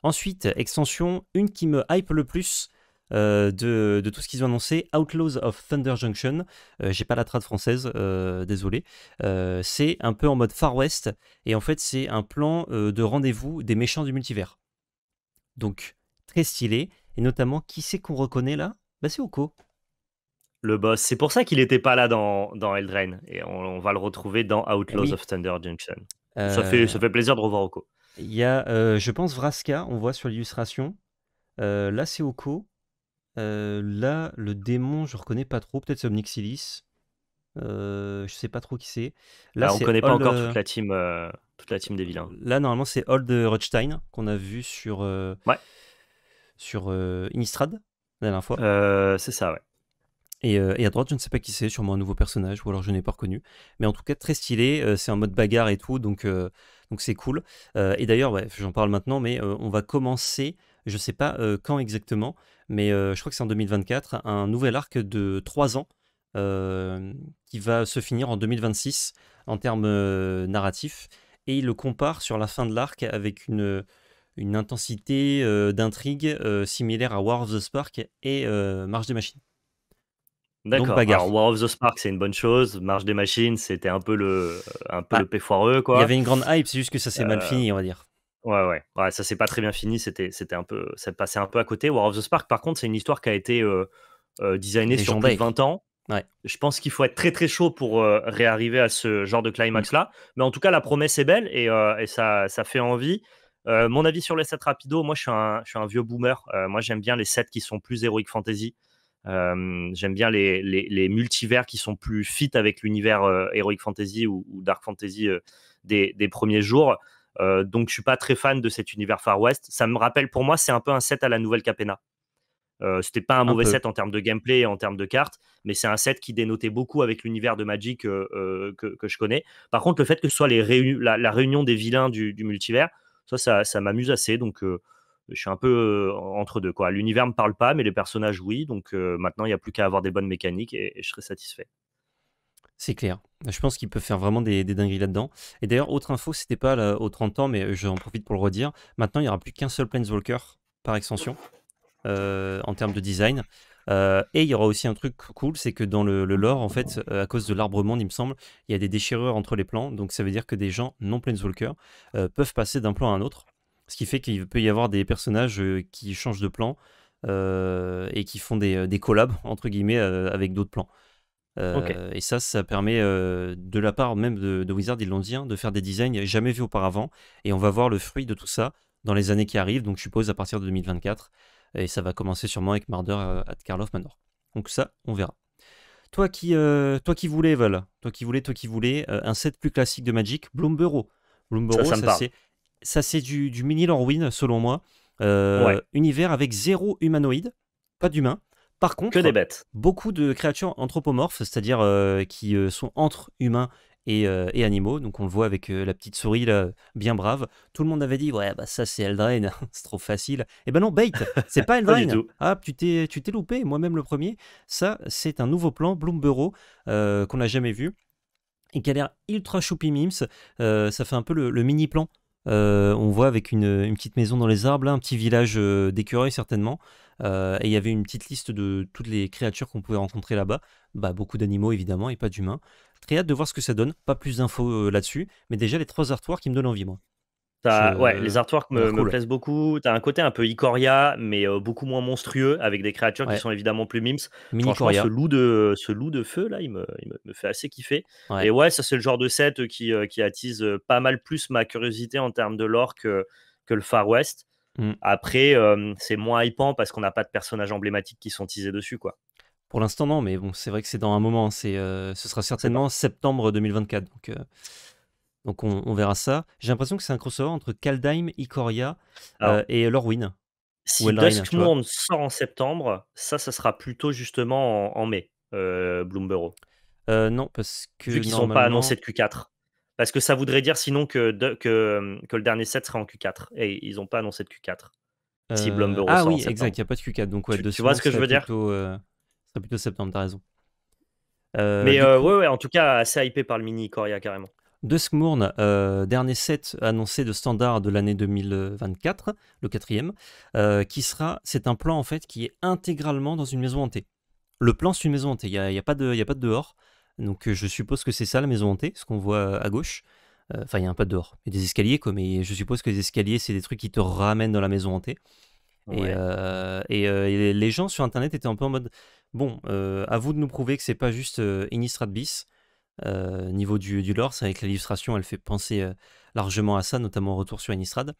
Speaker 1: Ensuite, extension, une qui me hype le plus. de, tout ce qu'ils ont annoncé, Outlaws of Thunder Junction. J'ai pas la trad française, désolé. c'est un peu en mode Far West, et en fait, c'est un plan de rendez-vous des méchants du multivers. Donc, très stylé. Et notamment, qui c'est qu'on reconnaît là Bah, c'est Oko.
Speaker 2: Le boss. C'est pour ça qu'il n'était pas là dans, dans Et on, va le retrouver dans eh Outlaws of Thunder Junction. Ça, euh, fait, ça fait plaisir de revoir Oko.
Speaker 1: Il y a, euh, je pense, Vraska, on voit sur l'illustration. Euh, là, c'est Oko. là, le démon, je reconnais pas trop. Peut-être Omnixilis euh, je sais pas trop qui c'est. Là, Alors, on connaît pas encore toute euh, la
Speaker 2: team, euh, toute la team des vilains.
Speaker 1: Là, normalement, c'est Old Rothstein qu'on a vu sur, ouais. sur Innistrad la dernière fois. c'est ça, ouais. Et, à droite, je ne sais pas qui c'est, sûrement un nouveau personnage, ou alors je n'ai pas reconnu. Mais en tout cas, très stylé, c'est en mode bagarre et tout, donc donc c'est cool. et d'ailleurs, ouais, j'en parle maintenant, mais on va commencer, je sais pas quand exactement, mais je crois que c'est en 2024, un nouvel arc de 3 ans euh, qui va se finir en 2026 en termes euh, narratifs. Et il le compare sur la fin de l'arc avec une, une intensité euh, d'intrigue similaire à War of the Spark et Marche des Machines. D'accord.
Speaker 2: War of the Spark, c'est une bonne chose. Marche des Machines, c'était un peu le un peu ah. le quoi. Il y avait une grande hype, c'est juste que ça s'est mal fini, on va dire. Ouais, ouais, ouais ça s'est pas très bien fini. C'était c'était un peu ça passait un peu à côté. War of the Spark, par contre, c'est une histoire qui a été designée sur plus de 20 ans. Je pense qu'il faut être très très chaud pour euh, réarriver à ce genre de climax-là. Mm. Mais en tout cas, la promesse est belle et, euh, ça, ça, fait envie. Euh, mon avis sur les sets rapido, moi je suis un, vieux boomer. moi j'aime bien les sets qui sont plus Heroic fantasy. j'aime bien les, multivers qui sont plus fit avec l'univers héroïque fantasy ou, dark fantasy des, des, premiers jours. donc je suis pas très fan de cet univers Far West. Ça me rappelle pour moi, c'est un peu un set à la nouvelle Capena. Ce euh, c'était pas un mauvais set en termes de gameplay, en termes de cartes, mais c'est un set qui dénotait beaucoup avec l'univers de Magic euh, euh, que, je connais. Par contre, le fait que ce soit les la, réunion des vilains du, multivers, ça, ça, m'amuse assez. Donc, je suis un peu entre deux. Quoi. L'univers me parle pas, mais les personnages, oui. Donc, maintenant, il n'y a plus qu'à avoir des bonnes mécaniques et, je serai satisfait.
Speaker 1: C'est clair. Je pense qu'il peut faire vraiment des, dingueries là-dedans. Et d'ailleurs, autre info, c'était pas au aux 30 ans, mais j'en profite pour le redire. Maintenant, il n'y aura plus qu'un seul Planeswalker par extension. Euh, en termes de design. Euh, et il y aura aussi un truc cool, c'est que dans le, lore, en fait, euh, à cause de l'arbre monde, il me semble, il y a des déchirures entre les plans. Donc ça veut dire que des gens non Planeswalker peuvent passer d'un plan à un autre. Ce qui fait qu'il peut y avoir des personnages qui changent de plan et qui font des, collabs, entre guillemets, avec d'autres plans. Et ça, ça permet, de la part même de, Wizard, ils l'ont dit, de faire des designs jamais vus auparavant. Et on va voir le fruit de tout ça dans les années qui arrivent, donc je suppose à partir de 2024. Et ça va commencer sûrement avec Marder à euh, of Manor. Donc ça, on verra. Toi qui, euh, toi qui voulais, Val, toi qui voulais, toi qui voulais, euh, un set plus classique de Magic, Bloomborough. ça, ça c'est du, du mini Lorwyn, selon moi. Univers avec zéro humanoïde, pas d'humains. Par contre, des bêtes. beaucoup de créatures anthropomorphes, c'est-à-dire qui sont entre humains euh, et, animaux. Donc on le voit avec euh, la petite souris bien brave. Tout le monde avait dit ouais bah ça c'est Eldraine, hein, c'est trop facile. Et eh ben non bait, c'est pas Eldraine. ah tu t'es tu t'es loupé. Moi-même le premier. Ça c'est un nouveau plan Bloom euh, qu'on n'a jamais vu et qui a l'air ultra choupi mims. ça fait un peu le, mini plan. on voit avec une, petite maison dans les arbres, un petit village d'écureuils certainement. Euh, et il y avait une petite liste de toutes les créatures qu'on pouvait rencontrer là-bas. Bah, beaucoup d'animaux évidemment et pas d'humains. Très hâte de voir ce que ça donne. Pas plus d'infos euh, là-dessus, mais déjà les trois artworks qui me donnent envie, moi. les artworks me, plaisent
Speaker 2: beaucoup. T'as un côté un peu Icoria, mais euh, beaucoup moins monstrueux, avec des créatures qui sont évidemment plus mimes. ce loup de ce loup de feu là, il me, fait assez kiffer. Et ouais, ça c'est le genre de set qui, attise pas mal plus ma curiosité en termes de lore que le Far West. Mm. Après, euh, c'est moins hypant parce qu'on n'a pas de personnages emblématiques qui sont teasés dessus, quoi.
Speaker 1: Pour l'instant, non, mais bon, c'est vrai que c'est dans un moment. Hein. C'est, euh, ce sera certainement septembre 2024. Donc, euh, donc on, verra ça. J'ai l'impression que c'est un crossover entre Kaldheim, Ikoria et Lorwyn.
Speaker 2: Si Duskmourne sort en septembre, ça, ça sera plutôt justement en, mai, Bloomborough. non, parce que. Vu qu'ils n'ont normalement... pas annoncé de Q4. Parce que ça voudrait dire sinon que, euh, que, le dernier set sera en Q4. Et ils n'ont pas annoncé de Q4. Euh, ah oui, exact, il n'y a pas de Q4. Donc, tu, vois ce que je veux dire
Speaker 1: plutôt, euh, Ce serait plutôt septembre, t'as raison. Mais ouais,
Speaker 2: en tout cas, assez hypé par le mini Coria carrément.
Speaker 1: De Smourne, dernier set annoncé de standard de l'année 2024, le quatrième, qui sera, c'est un plan en fait qui est intégralement dans une maison hantée. Le plan, c'est une maison hantée, il n'y a pas de dehors. Donc euh, je suppose que c'est ça la maison hantée, ce qu'on voit euh, à gauche. Euh, enfin, il y a un pas dehors a des escaliers, quoi, mais je suppose que les escaliers, c'est des trucs qui te ramènent dans la maison hantée. Et, les gens sur internet étaient un peu en mode bon, à vous de nous prouver que c'est pas juste Innistrad bis. niveau du, lore, c'est avec l'illustration, elle fait penser largement à ça, notamment au retour sur Innistrad.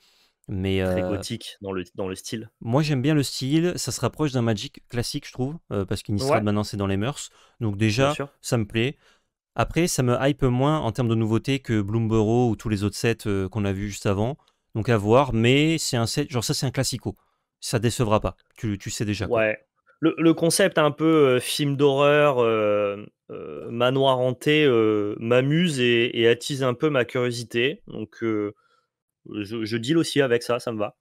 Speaker 1: Mais, Très gothique
Speaker 2: dans le, dans le style.
Speaker 1: Moi j'aime bien le style, ça se rapproche d'un Magic classique je trouve, parce qu'Innistrad maintenant c'est dans les mœurs. Donc déjà ça me plaît. Après ça me hype moins en termes de nouveautés que Bloomborough ou tous les autres sets qu'on a vus juste avant. Donc à voir, mais c'est un set, genre ça c'est un classico. Ça décevra pas, tu, tu sais déjà. Quoi.
Speaker 2: Ouais. Le, le, concept un peu film d'horreur, manoir hanté, m'amuse et, et, attise un peu ma curiosité. Donc je, deal aussi avec ça, ça me va.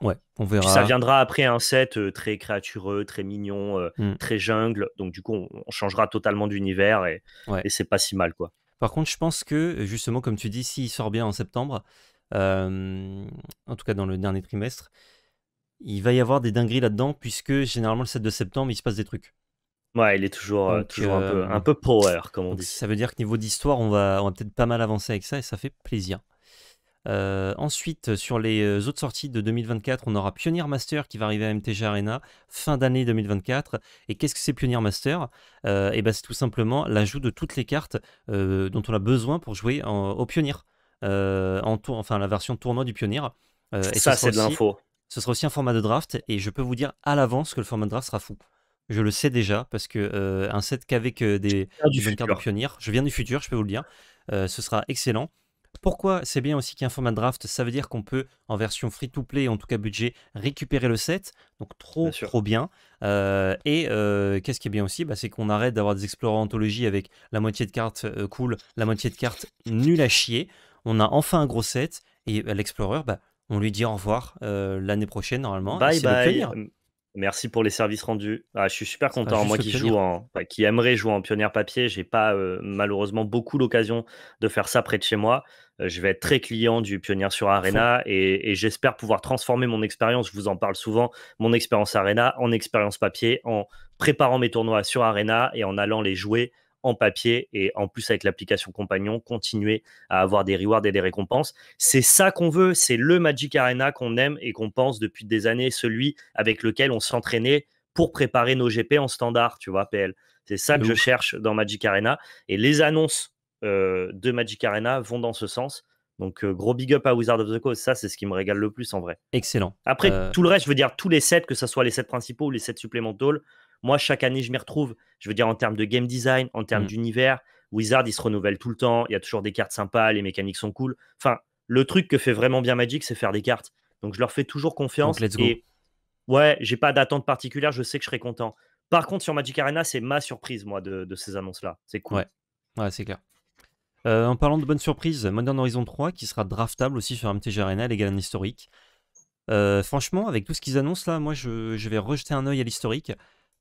Speaker 1: Ouais, on verra. ça
Speaker 2: viendra après un set euh, très créatureux, très mignon, euh, mm. très jungle. Donc du coup, on, changera totalement d'univers et, c'est pas si mal quoi. Par contre, je pense que justement, comme tu dis,
Speaker 1: s'il sort bien en septembre, euh, en tout cas dans le dernier trimestre, il va y avoir des dingueries là-dedans puisque généralement le 7 de septembre, il se passe des trucs. Ouais, il est toujours, un, peu, power, comme on dit. Ça veut dire que niveau d'histoire, on va peut-être pas mal avancer avec ça et ça fait plaisir. Euh, ensuite, sur les euh, autres sorties de 2024, on aura Pioneer Master qui va arriver à MTG Arena fin d'année 2024. Et qu'est-ce que c'est Pioneer Master euh, ben, c'est tout simplement l'ajout de toutes les cartes dont on a besoin pour jouer au Pioneer, en enfin la version tournoi du Pioneer. et ça, c'est de l'info. Ce sera aussi un format de draft, et je peux vous dire à l'avance que le format de draft sera fou. Je le sais déjà parce que un set qu'avec des, bonnes cartes de Pioneer je viens du futur, je peux vous le dire. ce sera excellent. Pourquoi c'est bien aussi qu'un format draft Ça veut dire qu'on peut, en version free-to-play, en tout cas budget, récupérer le set. Donc trop, trop bien. Euh, et euh, qu'est-ce qui est bien aussi bah, C'est qu'on arrête d'avoir des explorers anthologie avec la moitié de cartes euh, cool, la moitié de cartes nul à chier. On a enfin un gros set. Et l'explorer, bah, on lui dit au revoir l'année prochaine, normalement. Bye bye.
Speaker 2: Merci pour les services rendus. Ah, je suis super content. Moi qui joue en, qui aimerais jouer en pionnière papier, j'ai pas malheureusement beaucoup l'occasion de faire ça près de chez moi. Euh, je vais être très client du Pionnier sur Arena et, j'espère pouvoir transformer mon expérience, je vous en parle souvent, mon expérience Arena en expérience papier, en préparant mes tournois sur Arena et en allant les jouer en papier et en plus avec l'application Compagnon, continuer à avoir des rewards et des récompenses. C'est ça qu'on veut, c'est le Magic Arena qu'on aime et qu'on pense depuis des années, celui avec lequel on s'entraînait pour préparer nos GP en standard, tu vois, PL. C'est ça que je cherche dans Magic Arena. Et les annonces euh, de Magic Arena vont dans ce sens. Donc euh, gros big up à Wizard of the Coast, ça c'est ce qui me régale le plus en vrai. Excellent. Après euh, tout le reste, je veux dire tous les sets, que ce soit les sets principaux ou les sets supplémentaux, moi chaque année je m'y retrouve. Je veux dire en termes de game design, en termes mm. d'univers, Wizard il se renouvelle tout le temps, il y a toujours des cartes sympas, les mécaniques sont cool. Enfin, le truc que fait vraiment bien Magic, c'est faire des cartes. Donc je leur fais toujours confiance. Et ouais, j'ai pas d'attente particulière, je sais que je serai content. Par contre sur Magic Arena, c'est ma surprise moi de, ces annonces là. C'est cool.
Speaker 1: ouais c'est clair. Euh, en parlant de bonnes surprises, Modern Horizon 3 qui sera draftable aussi sur MTG Arena, les un historique. Euh, franchement, avec tout ce qu'ils annoncent là, moi je, vais rejeter un œil à l'historique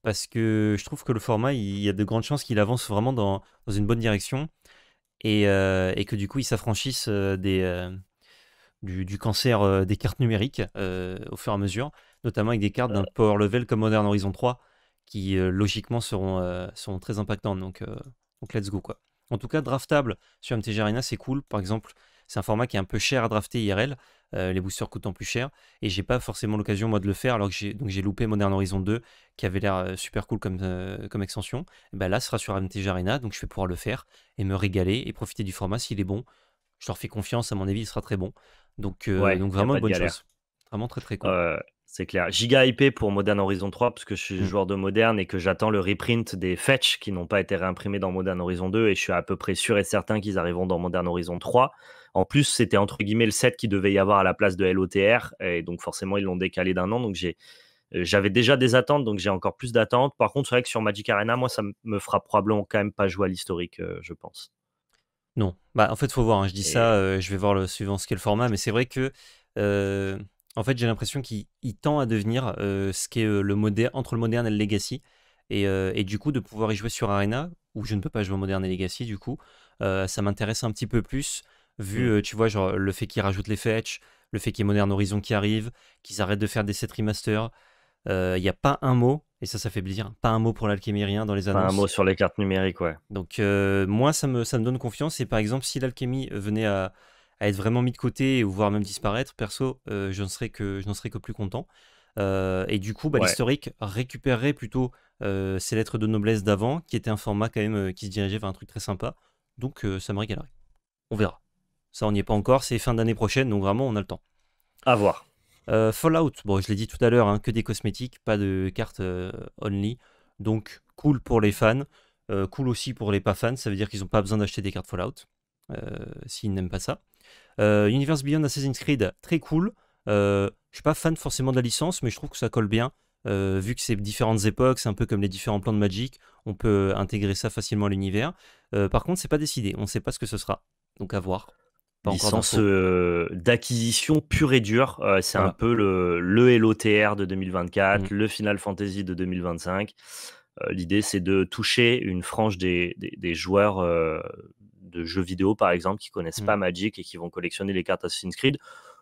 Speaker 1: parce que je trouve que le format, il y a de grandes chances qu'il avance vraiment dans, une bonne direction et, euh, que du coup, il s'affranchisse du, cancer des cartes numériques au fur et à mesure, notamment avec des cartes d'un power level comme Modern Horizon 3 qui logiquement seront, très impactantes. donc let's go quoi. En tout cas, draftable sur MTG Arena, c'est cool. Par exemple, c'est un format qui est un peu cher à drafter IRL. Euh, les boosters coûtant plus cher. Et j'ai pas forcément l'occasion moi de le faire alors que j'ai donc j'ai loupé Modern Horizon 2 qui avait l'air euh, super cool comme, euh, comme extension. ben là ce sera sur MTG Arena donc je vais pouvoir le faire et me régaler et profiter du format s'il est bon. Je leur fais
Speaker 2: confiance à mon avis il sera très bon. Donc, donc vraiment bonne chose. Vraiment très très cool. C'est clair. Giga IP pour Modern Horizon 3, parce que je suis mm. joueur de Modern et que j'attends le reprint des fetch qui n'ont pas été réimprimés dans Modern Horizon 2 et je suis à peu près sûr et certain qu'ils arriveront dans Modern Horizon 3. En plus, c'était entre guillemets le set qui devait y avoir à la place de LOTR et donc forcément ils l'ont décalé d'un an. Donc euh, j'avais déjà des attentes, donc j'ai encore plus d'attentes. Par contre, c'est vrai que sur Magic Arena, moi, ça me fera probablement quand même pas jouer à l'historique, euh, je pense.
Speaker 1: Non, bah en fait, faut voir. Hein. Je dis ça, euh, je vais voir le suivant ce qu'est le format, mais c'est vrai que en fait, j'ai l'impression qu'il tend à devenir euh, ce qu'est euh, le modèle entre le moderne et le legacy. Euh, et, du coup, de pouvoir y jouer sur Arena, où je ne peux pas jouer moderne et legacy, du coup, ça m'intéresse un petit peu plus, vu, mm. tu vois, le fait qu'ils rajoutent les fetch, le fait qu'il y ait Modern Horizon qui arrive, qu'ils arrêtent de faire des sets remaster. Il n'y a pas un mot, et ça, ça fait plaisir, pas un mot pour rien dans les annonces. Pas un mot sur
Speaker 2: les cartes numériques, ouais.
Speaker 1: Donc, moi, ça me, ça me donne confiance. Et par exemple, si l'alchimie venait à, à être vraiment mis de côté, ou voire même disparaître, perso, euh, je n'en serais, que plus content. Euh, et du coup, bah, l'historique récupérerait plutôt euh, ces lettres de noblesse d'avant, qui était un format quand même qui se dirigeait vers un truc très sympa. Donc ça me régalerait. On verra. Ça, on n'y est pas encore. C'est fin d'année prochaine, donc vraiment, on a le temps. À voir. Fallout, bon, je l'ai dit tout à l'heure, hein, que des cosmétiques, pas de cartes only. Donc, cool pour les fans. cool aussi pour les pas fans. Ça veut dire qu'ils n'ont pas besoin d'acheter des cartes Fallout. S'ils n'aiment pas ça. Euh, Universe Beyond Assassin's Creed, très cool. Euh, je suis pas fan forcément de la licence, mais je trouve que ça colle bien. Euh, vu que c'est différentes époques, c'est un peu comme les différents plans de Magic, on peut intégrer ça facilement à l'univers. par contre, c'est pas décidé, on ne sait pas ce que ce sera, donc à voir. Pas Licence
Speaker 2: d'acquisition pure et dure, c'est un peu le, le LOTR de 2024, mm. le Final Fantasy de 2025. L'idée, c'est de toucher une frange des, des, des joueurs de jeux vidéo, par exemple, qui connaissent mm. pas Magic et qui vont collectionner les cartes Assassin's Creed.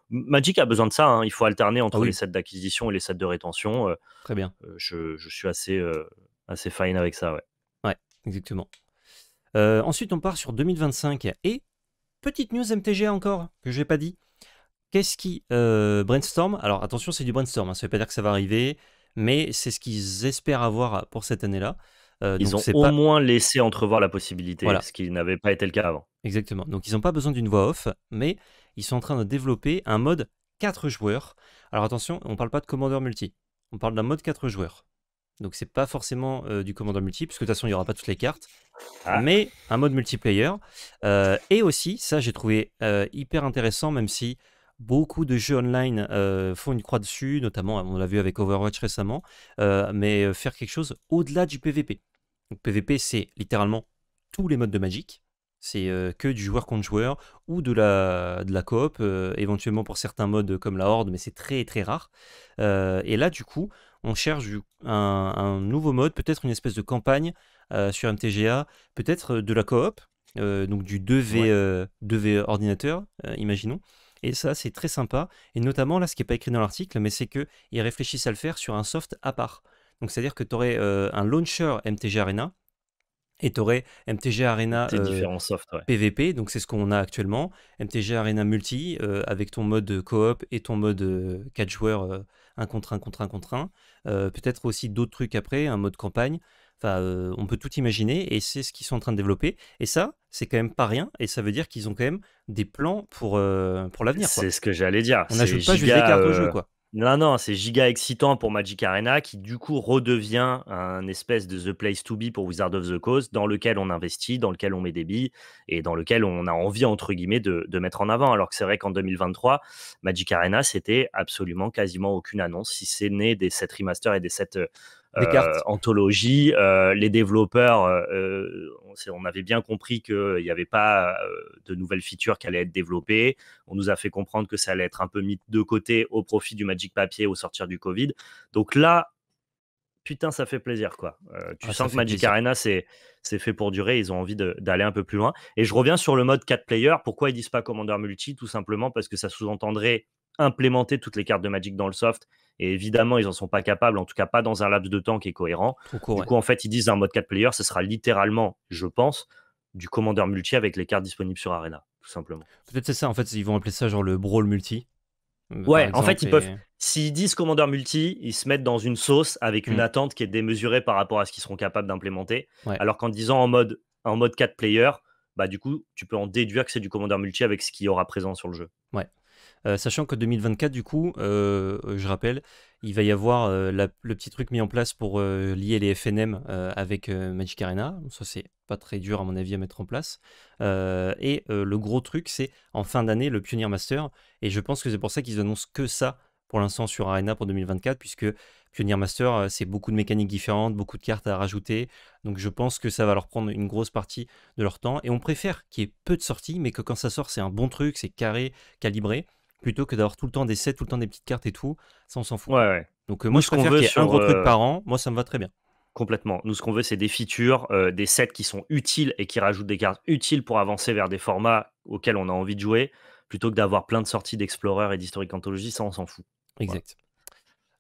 Speaker 2: Magic a besoin de ça. Hein. Il faut alterner entre ah les sets d'acquisition et les sets de rétention. Euh, Très bien. Euh, je, suis assez, euh, assez fine avec ça. Ouais, ouais
Speaker 1: exactement. ensuite, on part sur 2025. Et petite news MTG encore, que je n'ai pas dit. Qu'est-ce qui brainstorm Alors attention, c'est du brainstorm. Hein. Ça ne veut pas dire que ça va arriver. Mais c'est ce qu'ils espèrent avoir pour cette année-là. Euh, ils ont au moins
Speaker 2: laissé entrevoir la possibilité, ce qui n'avait pas été le cas avant. Exactement. Donc ils n'ont pas besoin d'une voix off,
Speaker 1: mais ils sont en train de développer un mode 4 joueurs. Alors attention, on ne parle pas de commandeur multi, on parle d'un mode 4 joueurs. Donc c'est pas forcément euh, du commandeur multi, puisque de toute façon il n'y aura pas toutes les cartes, ah. mais un mode multiplayer. Euh, et aussi, ça j'ai trouvé hyper intéressant, même si beaucoup de jeux online font une croix dessus, notamment on l'a vu avec Overwatch récemment, mais faire quelque chose au-delà du PVP. PVP, c'est littéralement tous les modes de Magic. C'est euh, que du joueur contre joueur ou de la, de la coop, euh, éventuellement pour certains modes comme la Horde, mais c'est très très rare. Euh, et là, du coup, on cherche un, nouveau mode, peut-être une espèce de campagne sur MTGA, peut-être de la coop, donc du 2v, 2v ordinateur, imaginons. Et ça, c'est très sympa. Et notamment, là, ce qui n'est pas écrit dans l'article, mais c'est qu'ils réfléchissent à le faire sur un soft à part. Donc c'est-à-dire que tu aurais euh, un launcher MTG Arena et tu aurais MTG Arena PVP, euh, donc c'est ce qu'on a actuellement, MTG Arena Multi euh, avec ton mode coop et ton mode 4 joueurs 1 contre 1 contre 1 contre 1, peut-être aussi d'autres trucs après, un mode campagne. Enfin, on peut tout imaginer et c'est ce qu'ils sont en train de développer. Et ça, c'est quand même pas rien. Et ça veut dire qu'ils ont quand même des plans
Speaker 2: pour, pour l'avenir. C'est ce que j'allais dire. On n'ajoute pas juste des cartes au jeu, quoi. Non, non, c'est giga excitant pour Magic Arena qui, du coup, redevient un espèce de The Place to Be pour Wizard of the Coast dans lequel on investit, dans lequel on met des billes et dans lequel on a envie, entre guillemets, de, de mettre en avant. Alors que c'est vrai qu'en 2023, Magic Arena, c'était absolument quasiment aucune annonce, si c'est né des 7 remasters et des 7 euh, cartes. anthologie. Euh, les développeurs, euh, on avait bien compris qu'il n'y avait pas de nouvelles features qui allaient être développées. On nous a fait comprendre que ça allait être un peu mis de côté au profit du Magic Papier au sortir du Covid. Donc là, putain, ça fait plaisir, quoi. tu ah, sens que Magic Arena, c'est, c'est fait pour durer. Ils ont envie d'aller un peu plus loin. Et je reviens sur le mode 4 players. Pourquoi ils disent pas Commander Multi Tout simplement parce que ça sous-entendrait implémenter toutes les cartes de Magic dans le soft et évidemment, ils en sont pas capables, en tout cas pas dans un laps de temps qui est cohérent. du coup, en fait, ils disent un mode 4 player, ce sera littéralement, je pense, du commandeur multi avec les cartes disponibles sur Arena, tout simplement.
Speaker 1: Peut-être c'est ça, en fait, ils vont appeler ça genre le brawl multi. Euh, ouais, en fait, ils peuvent.
Speaker 2: S'ils disent commandeur multi, ils se mettent dans une sauce avec une hmm. attente qui est démesurée par rapport à ce qu'ils seront capables d'implémenter. Alors qu'en disant en mode, en mode 4 player, bah, du coup, tu peux en déduire que c'est du commandeur multi avec ce qu'il y aura présent sur le jeu.
Speaker 1: Ouais. Euh, sachant que 2024, du coup, euh, je rappelle, il va y avoir euh, le petit truc mis en place pour lier les FNM avec Magic Arena. Ça, c'est pas très dur, à mon avis, à mettre en place. et le gros truc, c'est en fin d'année, le Pioneer Master. Et je pense que c'est pour ça qu'ils annoncent que ça pour l'instant sur Arena pour 2024, puisque Pioneer Master, c'est beaucoup de mécaniques différentes, beaucoup de cartes à rajouter. Donc je pense que ça va leur prendre une grosse partie de leur temps. Et on préfère qu'il y ait peu de sorties, mais que quand ça sort, c'est un bon truc, c'est carré, calibré plutôt que d'avoir tout le temps des sets, tout le temps des petites cartes et tout. Ça, on s'en fout.
Speaker 2: Donc, euh, moi, ce je veut, qu'il un gros truc euh, par an. Moi, ça me va très bien. Complètement. Nous, ce qu'on veut, c'est des features, euh, des sets qui sont utiles et qui rajoutent des cartes utiles pour avancer vers des formats auxquels on a envie de jouer, plutôt que d'avoir plein de sorties d'Explorer et d'Historic Anthologie, Ça, on s'en fout. Exact.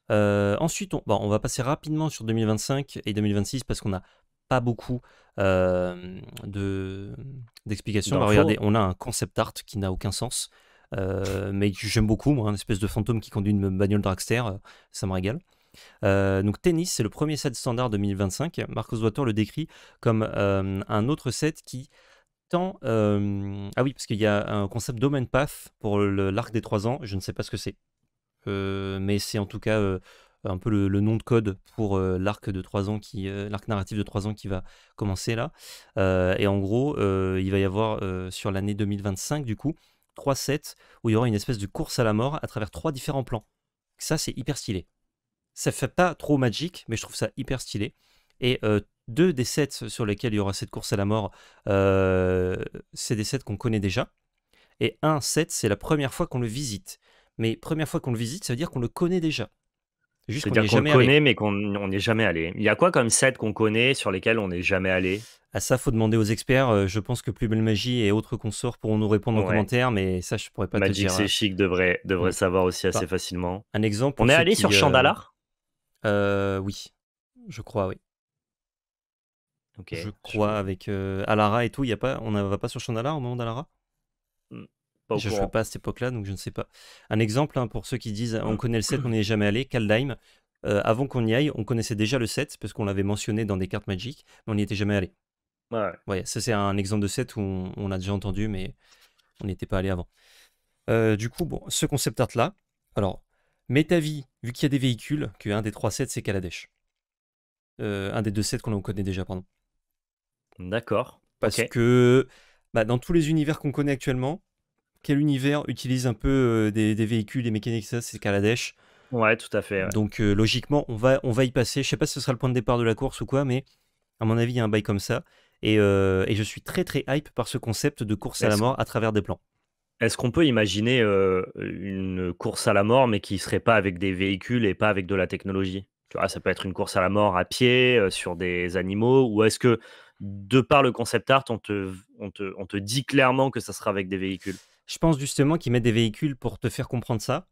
Speaker 1: ensuite, on, va passer rapidement sur 2025 et 2026 parce qu'on n'a pas beaucoup de d'explications. regardez, on a un concept art qui n'a aucun sens. Euh, mais j'aime beaucoup, moi, une hein, espèce de fantôme qui conduit une bagnole dragster, euh, ça me régale. Euh, donc tennis, c'est le premier set standard 2025. Marcos Water le décrit comme un autre set qui tend... ah oui, parce qu'il y a un concept domain path pour l'arc des 3 ans, je ne sais pas ce que c'est. mais c'est en tout cas un peu le, nom de code pour l'arc de 3 ans, qui, l'arc narratif de 3 ans qui va commencer là. et en gros, il va y avoir sur l'année 2025, du coup, 3 sets où il y aura une espèce de course à la mort à travers trois différents plans. Ça, c'est hyper stylé. Ça fait pas trop magique, mais je trouve ça hyper stylé. Et 2 euh, deux des sets sur lesquels il y aura cette course à la mort, euh, c'est des sets qu'on connaît déjà. Et un set, c'est la première fois qu'on le visite. Mais première fois qu'on le visite, ça veut dire qu'on le connaît déjà. Juste qu'on connaît,
Speaker 2: mais qu'on n'est jamais allé. Il y a quoi comme set qu'on connaît sur lesquels on n'est jamais allé À ah, ça, faut demander aux experts.
Speaker 1: Euh, je pense que Plus Belle
Speaker 2: Magie et autres consorts pourront nous répondre en commentaire, mais
Speaker 1: ça, je pourrais pas te dire. Magic, hein. c'est chic, devrait, devrait mm. savoir aussi assez facilement. Un exemple. On est allé sur euh, Chandalar euh, Oui, je crois, oui. Je crois avec Alara et tout. Y a pas, on ne va pas sur Chandalar au moment d'Alara pas je ne pas à cette époque-là, donc je ne sais pas. Un exemple hein, pour ceux qui disent mmh. on connaît le set, on n'y est jamais allé, Kaldheim. Euh, avant qu'on y aille, on connaissait déjà le set parce qu'on l'avait mentionné dans des cartes magiques, mais on n'y était jamais allé. Ouais. ouais ça c'est un exemple de set où on, a déjà entendu, mais on n'était pas allé avant. Euh, du coup, bon, ce concept art là, alors, Metavi, vu qu'il y a des véhicules, qu'un des trois sets c'est Kaladesh. Euh, un des deux sets qu'on connaît déjà, pardon. D'accord. Parce que bah, dans tous les univers qu'on connaît actuellement, quel univers utilise un peu euh, des, véhicules, des mécaniques, ça, c'est Kaladesh. Ouais, tout à fait. Donc euh, logiquement, on va, on va y passer. Je sais pas si ce sera le point de départ de la course ou quoi, mais à mon avis, il y a un bail comme ça.
Speaker 2: Et, euh, je suis très très hype par ce concept de course à la mort à travers des plans. Est-ce qu'on peut imaginer une course à la mort, mais qui serait pas avec des véhicules et pas avec de la technologie Tu vois, ça peut être une course à la mort à pied, sur des animaux, ou est-ce que de par le concept art, on te, on te dit clairement que ça sera avec des véhicules
Speaker 1: je pense justement qu'ils mettent des véhicules pour te faire comprendre ça,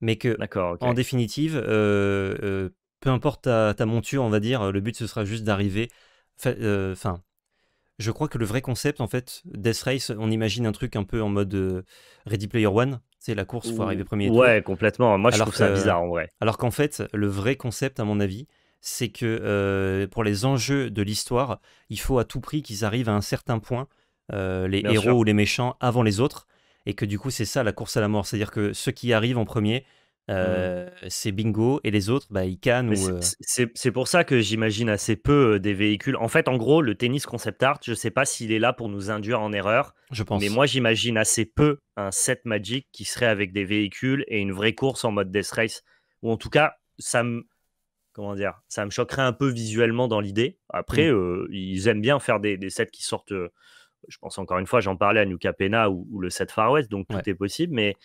Speaker 1: mais que en définitive, peu importe ta, monture, on va dire, le but ce sera juste d'arriver. Euh, enfin, je crois que le vrai concept en fait, Death Race, on imagine un truc un peu en mode Ready Player One, c'est la course, faut arriver premier. Ouais, complètement. Moi, je trouve ça bizarre en vrai. Alors qu'en fait, le vrai concept, à mon avis, c'est que pour les enjeux de l'histoire, il faut à tout prix qu'ils arrivent à un certain point, les héros ou les méchants, avant les autres, et que du coup c'est ça la course à la mort, c'est-à-dire que ceux qui arrivent en premier, euh, mm. c'est bingo et les autres
Speaker 2: bah, ils cannent ou... Euh c'est pour ça que j'imagine assez peu euh, des véhicules en fait en gros le tennis concept art je ne sais pas s'il est là pour nous induire en erreur je pense mais moi j'imagine assez peu un set magic qui serait avec des véhicules et une vraie course en mode death race ou en tout cas ça me comment dire ça me choquerait un peu visuellement dans l'idée après mm. ils aiment bien faire des, des sets qui sortent je pense encore une fois, j'en parlais à Nuka Pena ou, le set Far West, donc tout est possible, mais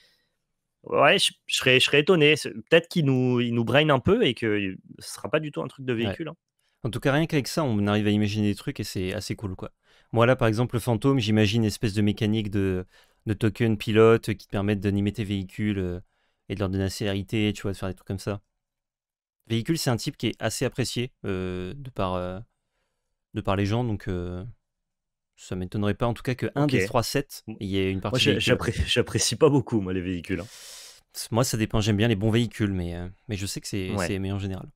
Speaker 2: ouais, je, serais, étonné. Peut-être qu'il nous, il nous brain un peu et que ce sera pas du tout un truc de véhicule. Hein. En tout cas, rien qu'avec ça, on arrive à imaginer des trucs et c'est
Speaker 1: assez cool, quoi. Moi, là, par exemple, le fantôme, j'imagine une espèce de mécanique de, de token pilote qui te permettent d'animer tes véhicules euh, et de leur donner la célérité, tu vois, de faire des trucs comme ça. Véhicule, c'est un type qui est assez apprécié euh, de, par, euh, de par les gens, donc ça m'étonnerait pas en tout cas que 1 des trois sets, il y ait une partie. Moi, j'apprécie pas beaucoup moi les véhicules. Hein. Moi, ça dépend. J'aime bien les bons véhicules, mais, euh, mais je sais que c'est ouais. aimé en général.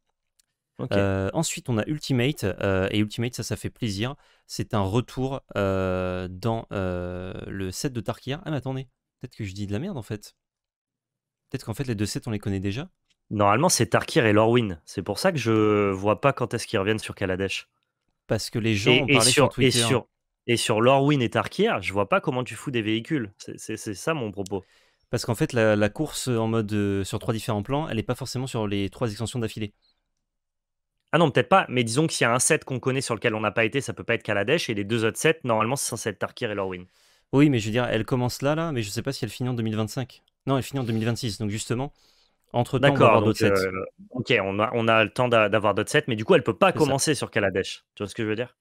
Speaker 1: Euh, ensuite, on a Ultimate, euh, et Ultimate, ça, ça fait plaisir. C'est un retour dans le set de Tarkir. Ah, mais attendez, peut-être que
Speaker 2: je dis de la merde en fait. Peut-être qu'en fait, les deux sets, on les connaît déjà. Normalement, c'est Tarkir et Lorwyn. C'est pour ça que je vois pas quand est-ce qu'ils reviennent sur Kaladesh. Parce que les gens et, ont parlé sur, Twitter. sur, et sur Lorwyn et Tarkir, je vois pas comment tu fous des véhicules. C'est ça mon
Speaker 1: propos. Parce qu'en fait, la, course euh, en mode euh, sur trois différents plans, elle n'est pas forcément sur les trois extensions
Speaker 2: d'affilée. Ah non, peut-être pas, mais disons qu'il y a un set qu'on connaît sur lequel on n'a pas été, ça peut pas être Kaladesh, et les deux autres sets, normalement, c'est censé être Tarkir et Lorwyn. Oui, mais je veux dire, elle commence là, là, mais je sais pas si elle
Speaker 1: finit en 2025. Non, elle finit en 2026, donc justement, entre temps, on sets. Euh, ok,
Speaker 2: on a, on a le temps d'avoir d'autres sets, mais du coup, elle peut pas commencer sur Kaladesh. Tu vois ce que je veux dire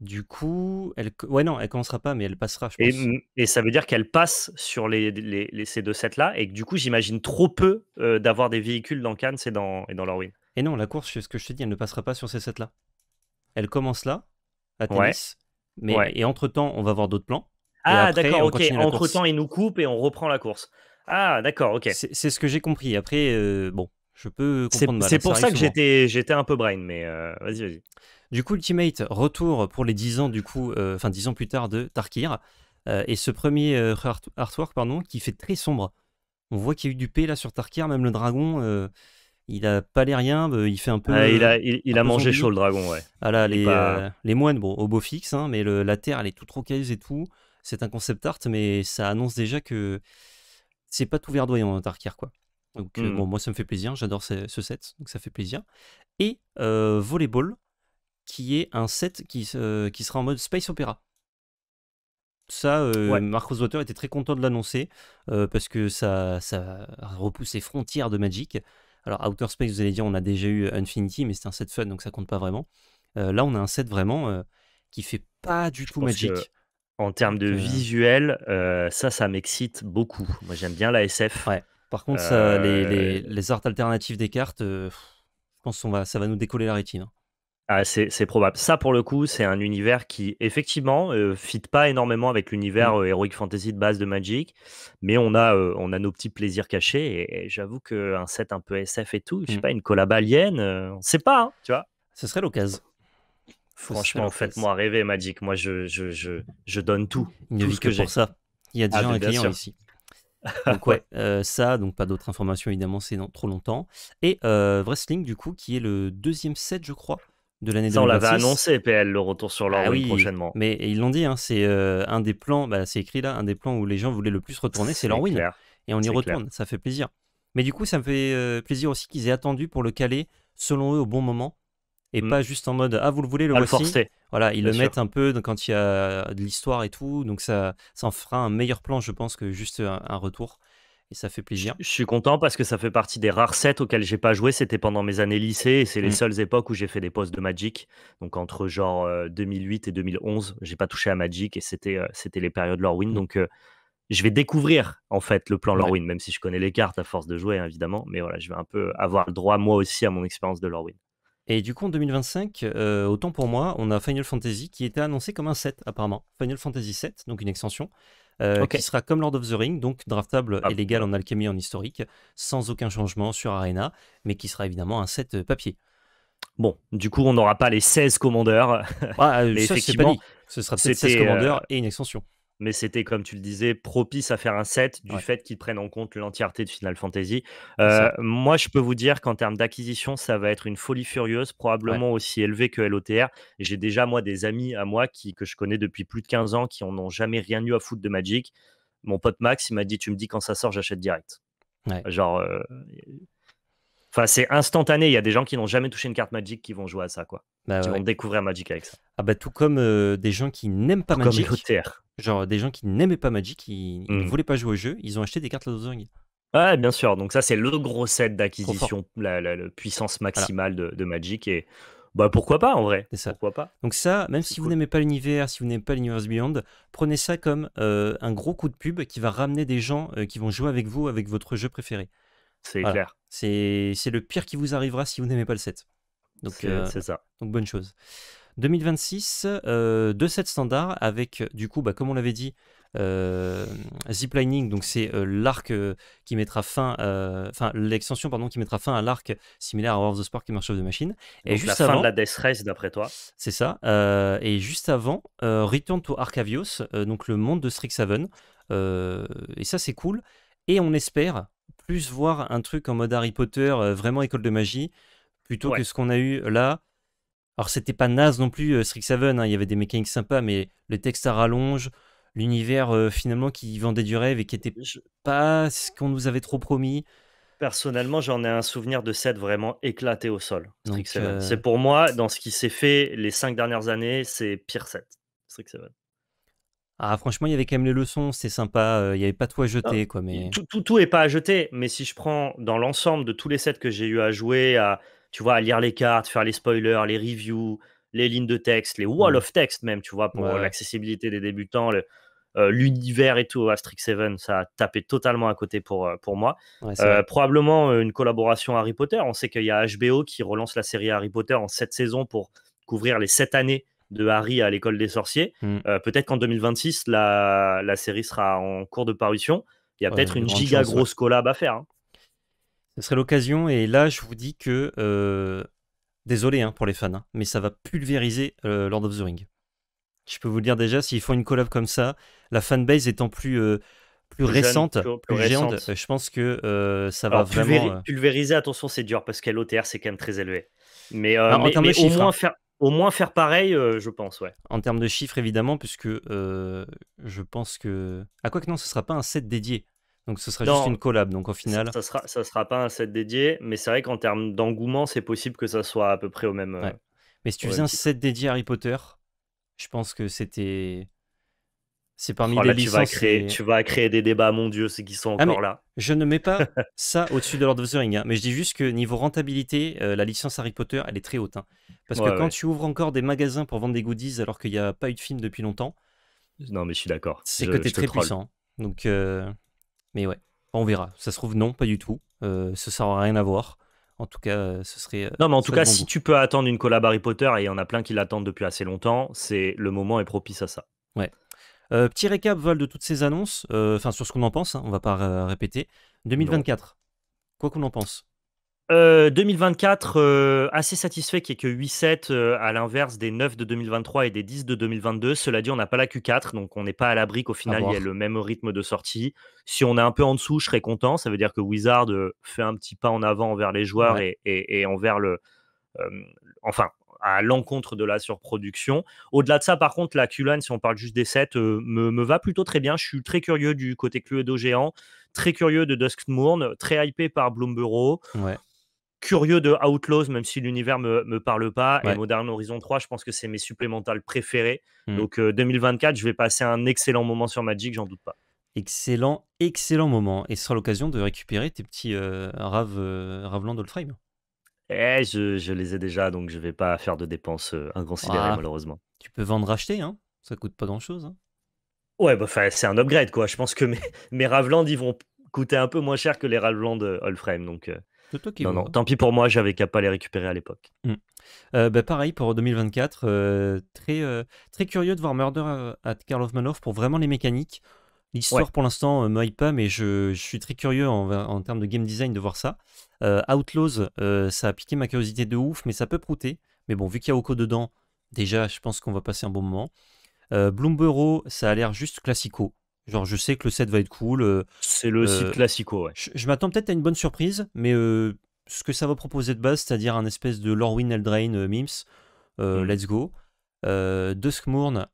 Speaker 2: du coup, elle... ouais, non, elle commencera pas, mais elle passera, Et, ça veut dire qu'elle passe sur les, les, ces deux sets-là, et que du coup, j'imagine trop peu euh, d'avoir des véhicules dans Cannes et dans, et dans l'Orwin.
Speaker 1: Et non, la course, ce que je te dis, elle ne passera pas sur ces sets-là. Elle commence là, à tennis, mais, et entre-temps, on va voir d'autres plans. Ah, d'accord, ok. Entre-temps, il
Speaker 2: nous coupe et on reprend la course.
Speaker 1: Ah, d'accord, ok. C'est ce que j'ai compris. Après, euh, bon, je peux comprendre. Bah, c'est pour ça, que j'étais un peu brain, mais euh, vas-y, vas-y. Du coup, Ultimate, retour pour les 10 ans, du coup, euh, enfin 10 ans plus tard de Tarkir. Euh, et ce premier euh, artwork, pardon, qui fait très sombre. On voit qu'il y a eu du P là sur Tarkir, même le dragon il a pas l'air rien, il fait un peu. Ah, il a, mangé chaud le dragon, ouais. Ah là, les, les, moines, bon, au beau fixe, hein, mais la terre, elle est tout rocailleuse et tout. C'est un concept art, mais ça annonce déjà que c'est pas tout verdoyant, hein, Tarkir, quoi. Donc, hmm. bon, moi, ça me fait plaisir, j'adore ce, set, donc ça fait plaisir. Et Volleyball, qui est un set qui, euh, qui sera en mode Space Opera. Ça, euh, Marcos était très content de l'annoncer euh, parce que ça, ça repousse les frontières de Magic. Alors, Outer Space, vous allez dire, on a déjà eu Infinity, mais c'est un set fun donc ça compte pas vraiment. Euh, là, on a un set vraiment qui fait pas du tout Magic.
Speaker 2: en termes de visuel, ça, ça m'excite beaucoup. Moi, j'aime bien la SF. Par contre, les, arts alternatifs des cartes, je pense que ça va nous décoller la rétine. Hein. Ah, c'est probable. Ça, pour le coup, c'est un univers qui, effectivement, ne euh, fit pas énormément avec l'univers mm. héroïque euh, Heroic Fantasy de base de Magic, mais on a, euh, on a nos petits plaisirs cachés. Et, j'avoue j'avoue qu'un set un peu SF et tout, je sais mm. pas, une collab alien, on ne sait pas, hein, tu vois. Ce serait l'occasion.
Speaker 1: Franchement, faites-moi
Speaker 2: rêver, Magic. Moi, je, je, je, donne tout. Il vie que, j'ai ça. Il y a des ah, gens ici.
Speaker 1: donc ouais, ça, donc pas d'autres informations évidemment, c'est trop longtemps. Et Wrestling du coup, qui est le deuxième set je crois, de l'année 2026. Ça, on l'avait annoncé,
Speaker 2: PL, le retour sur leur ah prochainement.
Speaker 1: Mais ils l'ont dit, hein, c'est euh, un des plans, bah, c'est écrit là, un des plans où les gens voulaient le plus retourner, c'est l'Orwin. Et on y retourne, ça fait plaisir. Mais du coup, ça me fait euh, plaisir aussi qu'ils aient attendu pour le caler, selon eux, au bon moment. Et hmm. pas juste en mode, ah, vous le voulez, le Voilà, ils le mettent un peu quand il y a de l'histoire et tout. Donc ça, en fera un meilleur plan, je pense, que juste un retour
Speaker 2: et ça fait plaisir. Je suis content parce que ça fait partie des rares sets auxquels j'ai pas joué. C'était pendant mes années lycée et c'est les mm. seules époques où j'ai fait des postes de Magic. Donc entre genre 2008 euh, et 2011, j'ai pas touché à Magic et c'était euh, c'était les périodes de Lorwyn. Mm. Donc euh, je vais découvrir en fait le plan Lorwyn, même si je connais les cartes à force de jouer hein, évidemment. Mais voilà, je vais un peu avoir le droit moi aussi à mon expérience de Lorwyn. Et du coup, en 2025, autant pour moi, on a Final Fantasy qui était annoncé
Speaker 1: comme un set apparemment. Final Fantasy 7, donc une extension. Euh, qui sera comme Lord of the Ring, donc draftable ah. et légal en alchimie en historique, sans aucun changement sur Arena, mais qui sera évidemment un set euh,
Speaker 2: papier. Bon, du coup, on n'aura pas les 16 commandeurs. Ah, effectivement, ce sera 16 euh, commandeurs et une extension mais c'était, comme tu le disais, propice à faire un set du fait qu'ils prennent en compte l'entièreté de Final Fantasy. moi, je peux vous dire qu'en termes d'acquisition, ça va être une folie furieuse, probablement aussi élevée que LOTR. J'ai déjà, moi, des amis à moi qui, que je connais depuis plus de 15 ans qui en ont jamais rien eu à foutre de Magic. Mon pote Max, il m'a dit Tu me dis quand ça sort, j'achète direct. Genre c'est instantané. Il y a des gens qui n'ont jamais touché une carte Magic qui vont jouer à ça, quoi. Bah qui vont découvrir Magic avec ça.
Speaker 1: Ah bah tout comme euh, des gens qui n'aiment pas Magic. Comme
Speaker 2: Genre des gens qui n'aimaient pas Magic, qui ne hmm. voulaient
Speaker 1: pas jouer au jeu, ils ont acheté des cartes Lozang.
Speaker 2: Ouais, bien sûr. Donc ça, c'est le gros set d'acquisition, la, puissance maximale de, Magic et bah pourquoi pas en vrai. ça. Pourquoi pas.
Speaker 1: Donc ça, même si vous n'aimez pas l'univers, si vous n'aimez pas l'univers Beyond, prenez ça comme euh, un gros coup de pub qui va ramener des gens euh, qui vont jouer avec vous avec votre jeu préféré. C'est clair. C'est le pire qui vous arrivera si vous n'aimez pas le set. Donc euh, c'est ça. Donc bonne chose. 2026, euh, de standards avec euh, du coup, bah, comme on l'avait dit, euh, ziplining, donc c'est euh, l'arc qui mettra fin, enfin l'extension pardon qui mettra fin à l'arc similaire à War of the Spark qui marche of the Machine. Et juste la fin de la
Speaker 2: Death d'après toi.
Speaker 1: C'est ça. et juste avant, Return to Arcavios, donc le monde de Strixhaven. et ça c'est cool. Et on espère, plus voir un truc en mode Harry Potter, euh, vraiment école de magie, plutôt que ce qu'on a eu là. Alors, c'était pas naze non plus, euh, Strixhaven, hein, il y avait des mécaniques sympas, mais le texte à rallonge, l'univers euh, finalement qui vendait du rêve et qui était pas ce qu'on nous avait trop promis.
Speaker 2: Personnellement, j'en ai un souvenir de cette vraiment éclaté au sol. Euh c'est pour moi, dans ce qui s'est fait les cinq dernières années, c'est pire 7 Strixhaven. Ah,
Speaker 1: franchement, il y avait quand même les leçons, c'est sympa. Euh, il n'y avait pas tout à ah, jeter, quoi. Mais
Speaker 2: Tout, tout, est pas à jeter, mais si je prends dans l'ensemble de tous les sets que j'ai eu à jouer, à, tu vois, lire les cartes, faire les spoilers, les reviews, les lignes de texte, les wall mmh. of text même, tu vois, pour euh, l'accessibilité des débutants, euh, l'univers et tout, à 7, ça a tapé totalement à côté pour, pour moi. probablement une collaboration Harry Potter. On sait qu'il y a HBO qui relance la série Harry Potter en sept saisons pour couvrir les sept années de Harry à l'école des sorciers. Mm. Euh, peut-être qu'en 2026, la, série sera en cours de parution. Il y a peut-être une giga grosse collab à faire. Hein.
Speaker 1: Ce serait l'occasion, et là, je vous dis que. Euh, désolé hein, pour les fans, hein, mais ça va pulvériser euh, Lord of the Rings. Je peux vous le dire déjà, s'ils font une collab comme ça, la fanbase étant plus plus, récente, plus, géante,
Speaker 2: je pense que ça va vraiment. pulvériser, attention, c'est dur parce qu'elle l'OTR, c'est quand même très élevé. Mais, ah, au moins faire, au moins faire pareil, euh, je pense, ouais. En termes de chiffres,
Speaker 1: évidemment, puisque euh, je pense que. À ah, quoi que non, ce sera pas un set dédié. Donc ce sera juste une
Speaker 2: collab. Donc au final. Ça, ne sera, ça sera pas un set dédié, mais c'est vrai qu'en termes d'engouement, c'est possible que ça soit à peu près au même. Euh, mais si tu faisais un
Speaker 1: set dédié Harry Potter, je pense que
Speaker 2: c'était c'est parmi oh les licences. Tu vas, créer, des débats, mon Dieu, c'est qui sont ah, encore là.
Speaker 1: Je ne mets pas ça au-dessus de Lord of the Rings, hein. mais je dis juste que niveau rentabilité, euh, la licence Harry Potter, elle est très haute. Hein. parce que quand tu ouvres encore des magasins pour vendre des goodies alors qu'il n'y a pas eu de film depuis longtemps.
Speaker 2: Non, mais je suis d'accord. C'est que es très puissant.
Speaker 1: Hein. Donc, euh, mais ouais, on verra. Ça se trouve, non, pas
Speaker 2: du tout. Euh, ce ça n'a rien à voir.
Speaker 1: En tout cas, ce serait. Non, mais en tout cas, si
Speaker 2: tu peux attendre une collab Harry Potter, et il y en a plein qui l'attendent depuis assez longtemps, c'est le moment est propice à ça. Ouais. Euh, petit récap, Val, de toutes ces annonces, euh, enfin, sur ce qu'on en pense, hein, on va pas euh, répéter. 2024, quoi qu'on en pense. 2024, assez satisfait qu'il n'y ait que 8-7 à l'inverse des 9 de 2023 et des 10 de 2022. Cela dit, on n'a pas la Q4, donc on n'est pas à l'abri qu'au final il y ait le même rythme de sortie. Si on est un peu en dessous, je serais content. Ça veut dire que Wizard fait un petit pas en avant envers les joueurs et, envers le. enfin, à l'encontre de la surproduction. Au-delà de ça, par contre, la q si on parle juste des sets, euh, me, va plutôt très bien. Je suis très curieux du côté Cluedo géant, très curieux de Dusk Moon, très hypé par Bloomberg. Ouais. Curieux de Outlaws, même si l'univers me, me parle pas. Et Modern Horizon 3, je pense que c'est mes supplémentales préférés. Hmm. Donc 2024, euh, je vais passer un excellent moment sur Magic, j'en doute pas. Excellent, excellent moment.
Speaker 1: Et ce sera l'occasion de récupérer tes petits euh, raves Rav, d'Old Frame.
Speaker 2: Eh, je, les ai déjà, donc je vais pas faire de dépenses euh, inconsidérées, ah, malheureusement. Tu
Speaker 1: peux vendre, acheter, hein.
Speaker 2: Ça coûte pas grand chose. Hein. Ouais, bah, c'est un upgrade, quoi. Je pense que mes, mes Ravland, ils vont coûter un peu moins cher que les Ravland all euh, Allframe. Donc, euh, hein. tant pis pour moi, j'avais qu'à pas les récupérer à l'époque. Mmh. Bah, pareil pour 2024, très, très curieux de voir
Speaker 1: Murder at Karl pour vraiment les mécaniques. L'histoire pour l'instant euh, me pas, mais je, suis très curieux en termes de game design de voir ça. Euh, Outlaws, euh, ça a piqué ma curiosité de ouf, mais ça peut prouter. Mais bon, vu qu'il y a Oko dedans, déjà, je pense qu'on va passer un bon moment. Euh, Bloomborough, ça a l'air juste classico. Genre, je sais que le set va être cool. c'est le site classico, ouais. Je, m'attends peut-être à une bonne surprise, mais ce que ça va proposer de base, c'est-à-dire un espèce de Lorwyn Eldraine Mims, hmm. let's go. Duskmourn,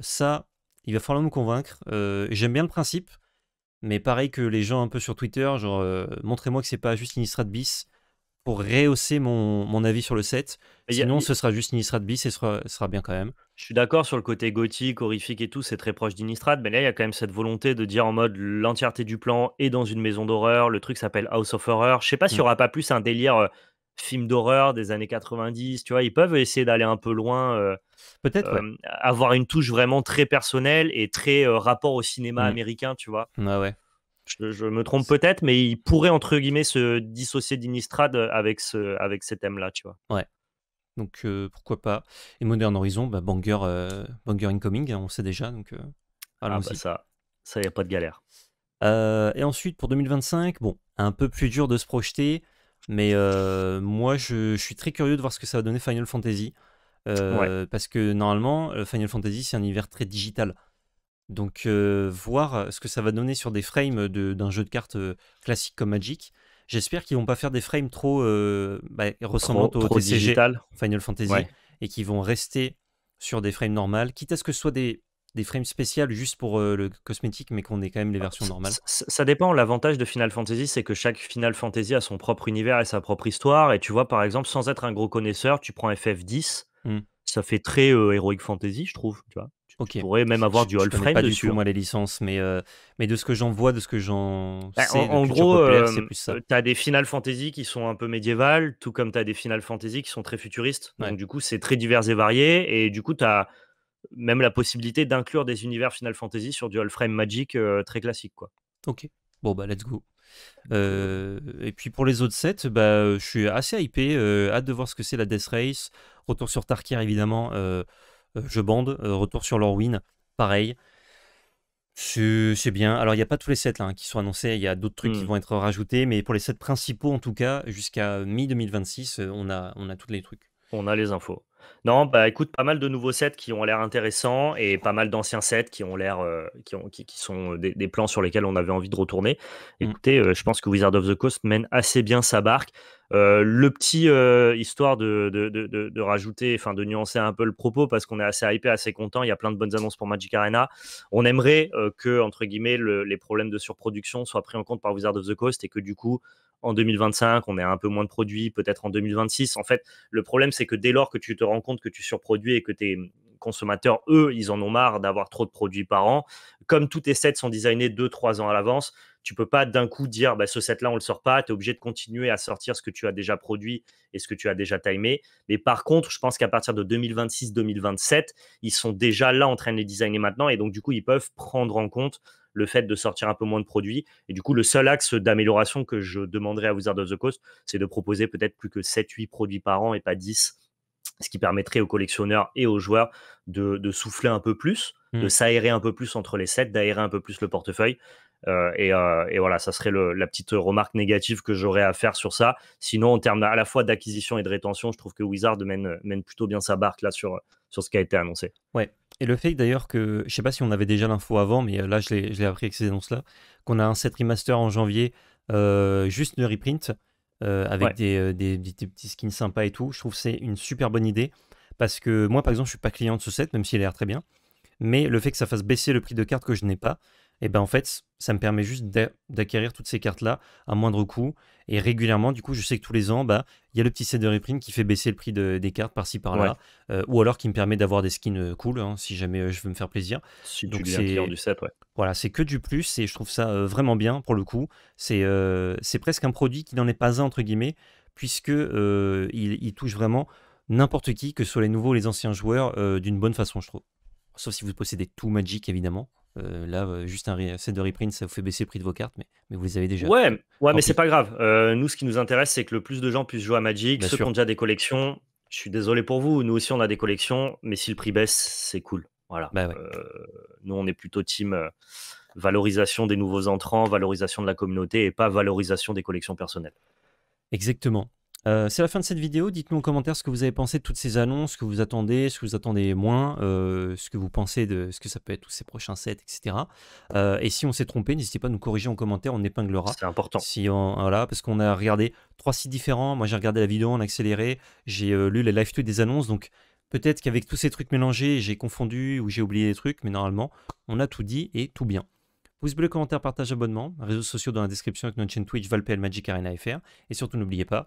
Speaker 1: ça, il va falloir me convaincre. J'aime bien le principe. Mais pareil que les gens un peu sur Twitter, genre euh, montrez-moi que c'est pas juste Innistrad bis pour rehausser mon, avis sur le set. Sinon, ce sera juste Innistrad bis et ce sera, bien quand même.
Speaker 2: Je suis d'accord sur le côté gothique, horrifique et tout, c'est très proche d'Innistrad, mais là, il y a quand même cette volonté de dire en mode l'entièreté du plan est dans une maison d'horreur, le truc s'appelle House of Horror. Je sais pas s'il y mm. aura pas plus un délire euh, films d'horreur des années 90, tu vois, ils peuvent essayer d'aller un peu loin, euh, peut-être euh, avoir une touche vraiment très personnelle et très euh, rapport au cinéma mmh. américain, tu vois. Ouais, ouais. Je, me trompe peut-être, mais ils pourraient entre guillemets se dissocier d'Inistrad avec ce avec ces thème là tu vois. Ouais. Donc pourquoi pas.
Speaker 1: Et Modern Horizon, bah, banger, banger incoming, hein, on sait déjà, donc. Ah bah ça, ça y a pas de galère. et ensuite pour 2025, bon, un peu plus dur de se projeter. Mais euh, moi, je, suis très curieux de voir ce que ça va donner Final Fantasy. Euh, parce que normalement, euh, Final Fantasy, c'est un univers très digital. Donc, voir ce que ça va donner sur des frames d'un jeu de cartes classique comme Magic. J'espère qu'ils vont pas faire des frames trop bah, ressemblant au Final Fantasy et qu'ils vont rester sur des frames normales, quitte à ce que ce
Speaker 2: soit des des frames spéciales juste pour euh, le cosmétique, mais qu'on ait quand même les ah, versions normales Ça, dépend. L'avantage de Final Fantasy, c'est que chaque Final Fantasy a son propre univers et sa propre histoire. Et tu vois, par exemple, sans être un gros connaisseur, tu prends FF10, mmh. ça fait très euh, Heroic Fantasy, je trouve. Tu vois tu, pourrait pourrais même avoir du all frame pas Du tout, hein. moi, les licences, mais, euh, mais de ce que j'en vois, de ce que j'en
Speaker 1: ben, sais, en, gros, tu
Speaker 2: as des Final Fantasy qui sont un peu médiévales, tout comme tu as des Final Fantasy qui sont très futuristes. Donc, du coup, c'est très divers et varié. Et du coup, tu as même la possibilité d'inclure des univers Final Fantasy sur du all-frame Magic euh, très classique. Quoi. Ok, bon bah let's go. Euh, et puis pour les autres sets, bah, euh, je suis assez hypé,
Speaker 1: hâte de voir ce que c'est la Death Race. Retour sur Tarkir évidemment, je bande. retour sur Lorwyn, pareil. C'est bien. Alors, il n'y a pas tous les sets là, hein, qui sont annoncés. Il y a d'autres trucs qui hmm. vont être rajoutés. Mais pour les sets principaux, en tout cas, jusqu'à mi-2026, on
Speaker 2: a, on a tous les trucs. On a les infos. Non, bah écoute, pas mal de nouveaux sets qui ont l'air intéressants et pas mal d'anciens sets qui ont l'air, euh, qui, sont des, plans sur lesquels on avait envie de retourner. Mmh. Écoutez, euh, je pense que Wizard of the Coast mène assez bien sa barque le petit, histoire de, rajouter, enfin de nuancer un peu le propos, parce qu'on est assez hypé, assez content, il y a plein de bonnes annonces pour Magic Arena. On aimerait que, entre guillemets, les problèmes de surproduction soient pris en compte par Wizard of the Coast et que du coup, en 2025, on ait un peu moins de produits, peut-être en 2026. En fait, le problème, c'est que dès lors que tu te rends compte que tu surproduis et que tes consommateurs, eux, ils en ont marre d'avoir trop de produits par an, comme tous tes sets sont designés 2-3 ans à l'avance, tu peux pas d'un coup dire bah, ce set là on le sort pas, tu es obligé de continuer à sortir ce que tu as déjà produit et ce que tu as déjà timé. Mais par contre, je pense qu'à partir de 2026-2027, ils sont déjà là en train de les designer maintenant et donc du coup, ils peuvent prendre en compte le fait de sortir un peu moins de produits. Et du coup, le seul axe d'amélioration que je demanderais à Wizard of the Coast, c'est de proposer peut-être plus que 7-8 produits par an et pas 10, ce qui permettrait aux collectionneurs et aux joueurs de, souffler un peu plus, de mmh. s'aérer un peu plus entre les sets, d'aérer un peu plus le portefeuille. Euh, euh, et, voilà, ça serait la petite remarque négative que j'aurais à faire sur ça. Sinon, en termes à la fois d'acquisition et de rétention, je trouve que Wizard mène, plutôt bien sa barque là sur, sur ce qui a été annoncé.
Speaker 1: Ouais. Et le fait d'ailleurs que, je sais pas si on avait déjà l'info avant, mais euh, là je l'ai appris avec ces annonces-là, qu'on a un set remaster en janvier, juste de reprint, avec des, des, petits skins sympas et tout. Je trouve que c'est une super bonne idée. Parce que moi, par exemple, je suis pas client de ce set, même s'il a l'air très bien. Mais le fait que ça fasse baisser le prix de cartes que je n'ai pas, et ben en fait, ça me permet juste d'acquérir toutes ces cartes-là à moindre coût. Et régulièrement, du coup, je sais que tous les ans, bah, il y a le petit set de reprint qui fait baisser le prix de, des cartes par-ci par-là. Euh, ou alors qui me permet d'avoir des skins euh, cool hein, si jamais euh, je veux me faire plaisir. Donc, c'est du Voilà, c'est que du plus et je trouve ça vraiment bien pour le coup. C'est presque un produit qui n'en est pas un, entre guillemets, puisque il, touche vraiment n'importe qui, que ce soit les nouveaux ou les anciens joueurs, d'une bonne façon, je trouve. Sauf si vous possédez tout Magic, évidemment. Euh, là, euh, juste un set de reprint, ça vous fait baisser le prix de vos cartes, mais, vous les avez déjà. Ouais,
Speaker 2: ouais mais c'est pas grave. Euh, nous, ce qui nous intéresse, c'est que le plus de gens puissent jouer à Magic. Ceux qui ont déjà des collections, je suis désolé pour vous. Nous aussi, on a des collections, mais si le prix baisse, c'est cool. Voilà. Bah nous, on est plutôt team valorisation des nouveaux entrants, valorisation de la communauté et pas valorisation des collections personnelles.
Speaker 1: Exactement. Euh, c'est la fin de cette vidéo. Dites-nous en commentaire ce que vous avez pensé de toutes ces annonces, ce que vous attendez, ce que vous attendez moins, euh, ce que vous pensez de ce que ça peut être tous ces prochains sets, etc. Euh, et si on s'est trompé, n'hésitez pas à nous corriger en commentaire, on épinglera. C'est important. Si on, voilà, parce qu'on a regardé trois sites différents. Moi, j'ai regardé la vidéo en accéléré, j'ai lu les live tweets des annonces, donc peut-être qu'avec tous ces trucs mélangés, j'ai confondu ou j'ai oublié des trucs, mais normalement, on a tout dit et tout bien. Pouce bleu, commentaire, partage, abonnement, réseaux sociaux dans la description avec notre chaîne Twitch, Valpel, Magic Arena FR. Et surtout, n'oubliez pas,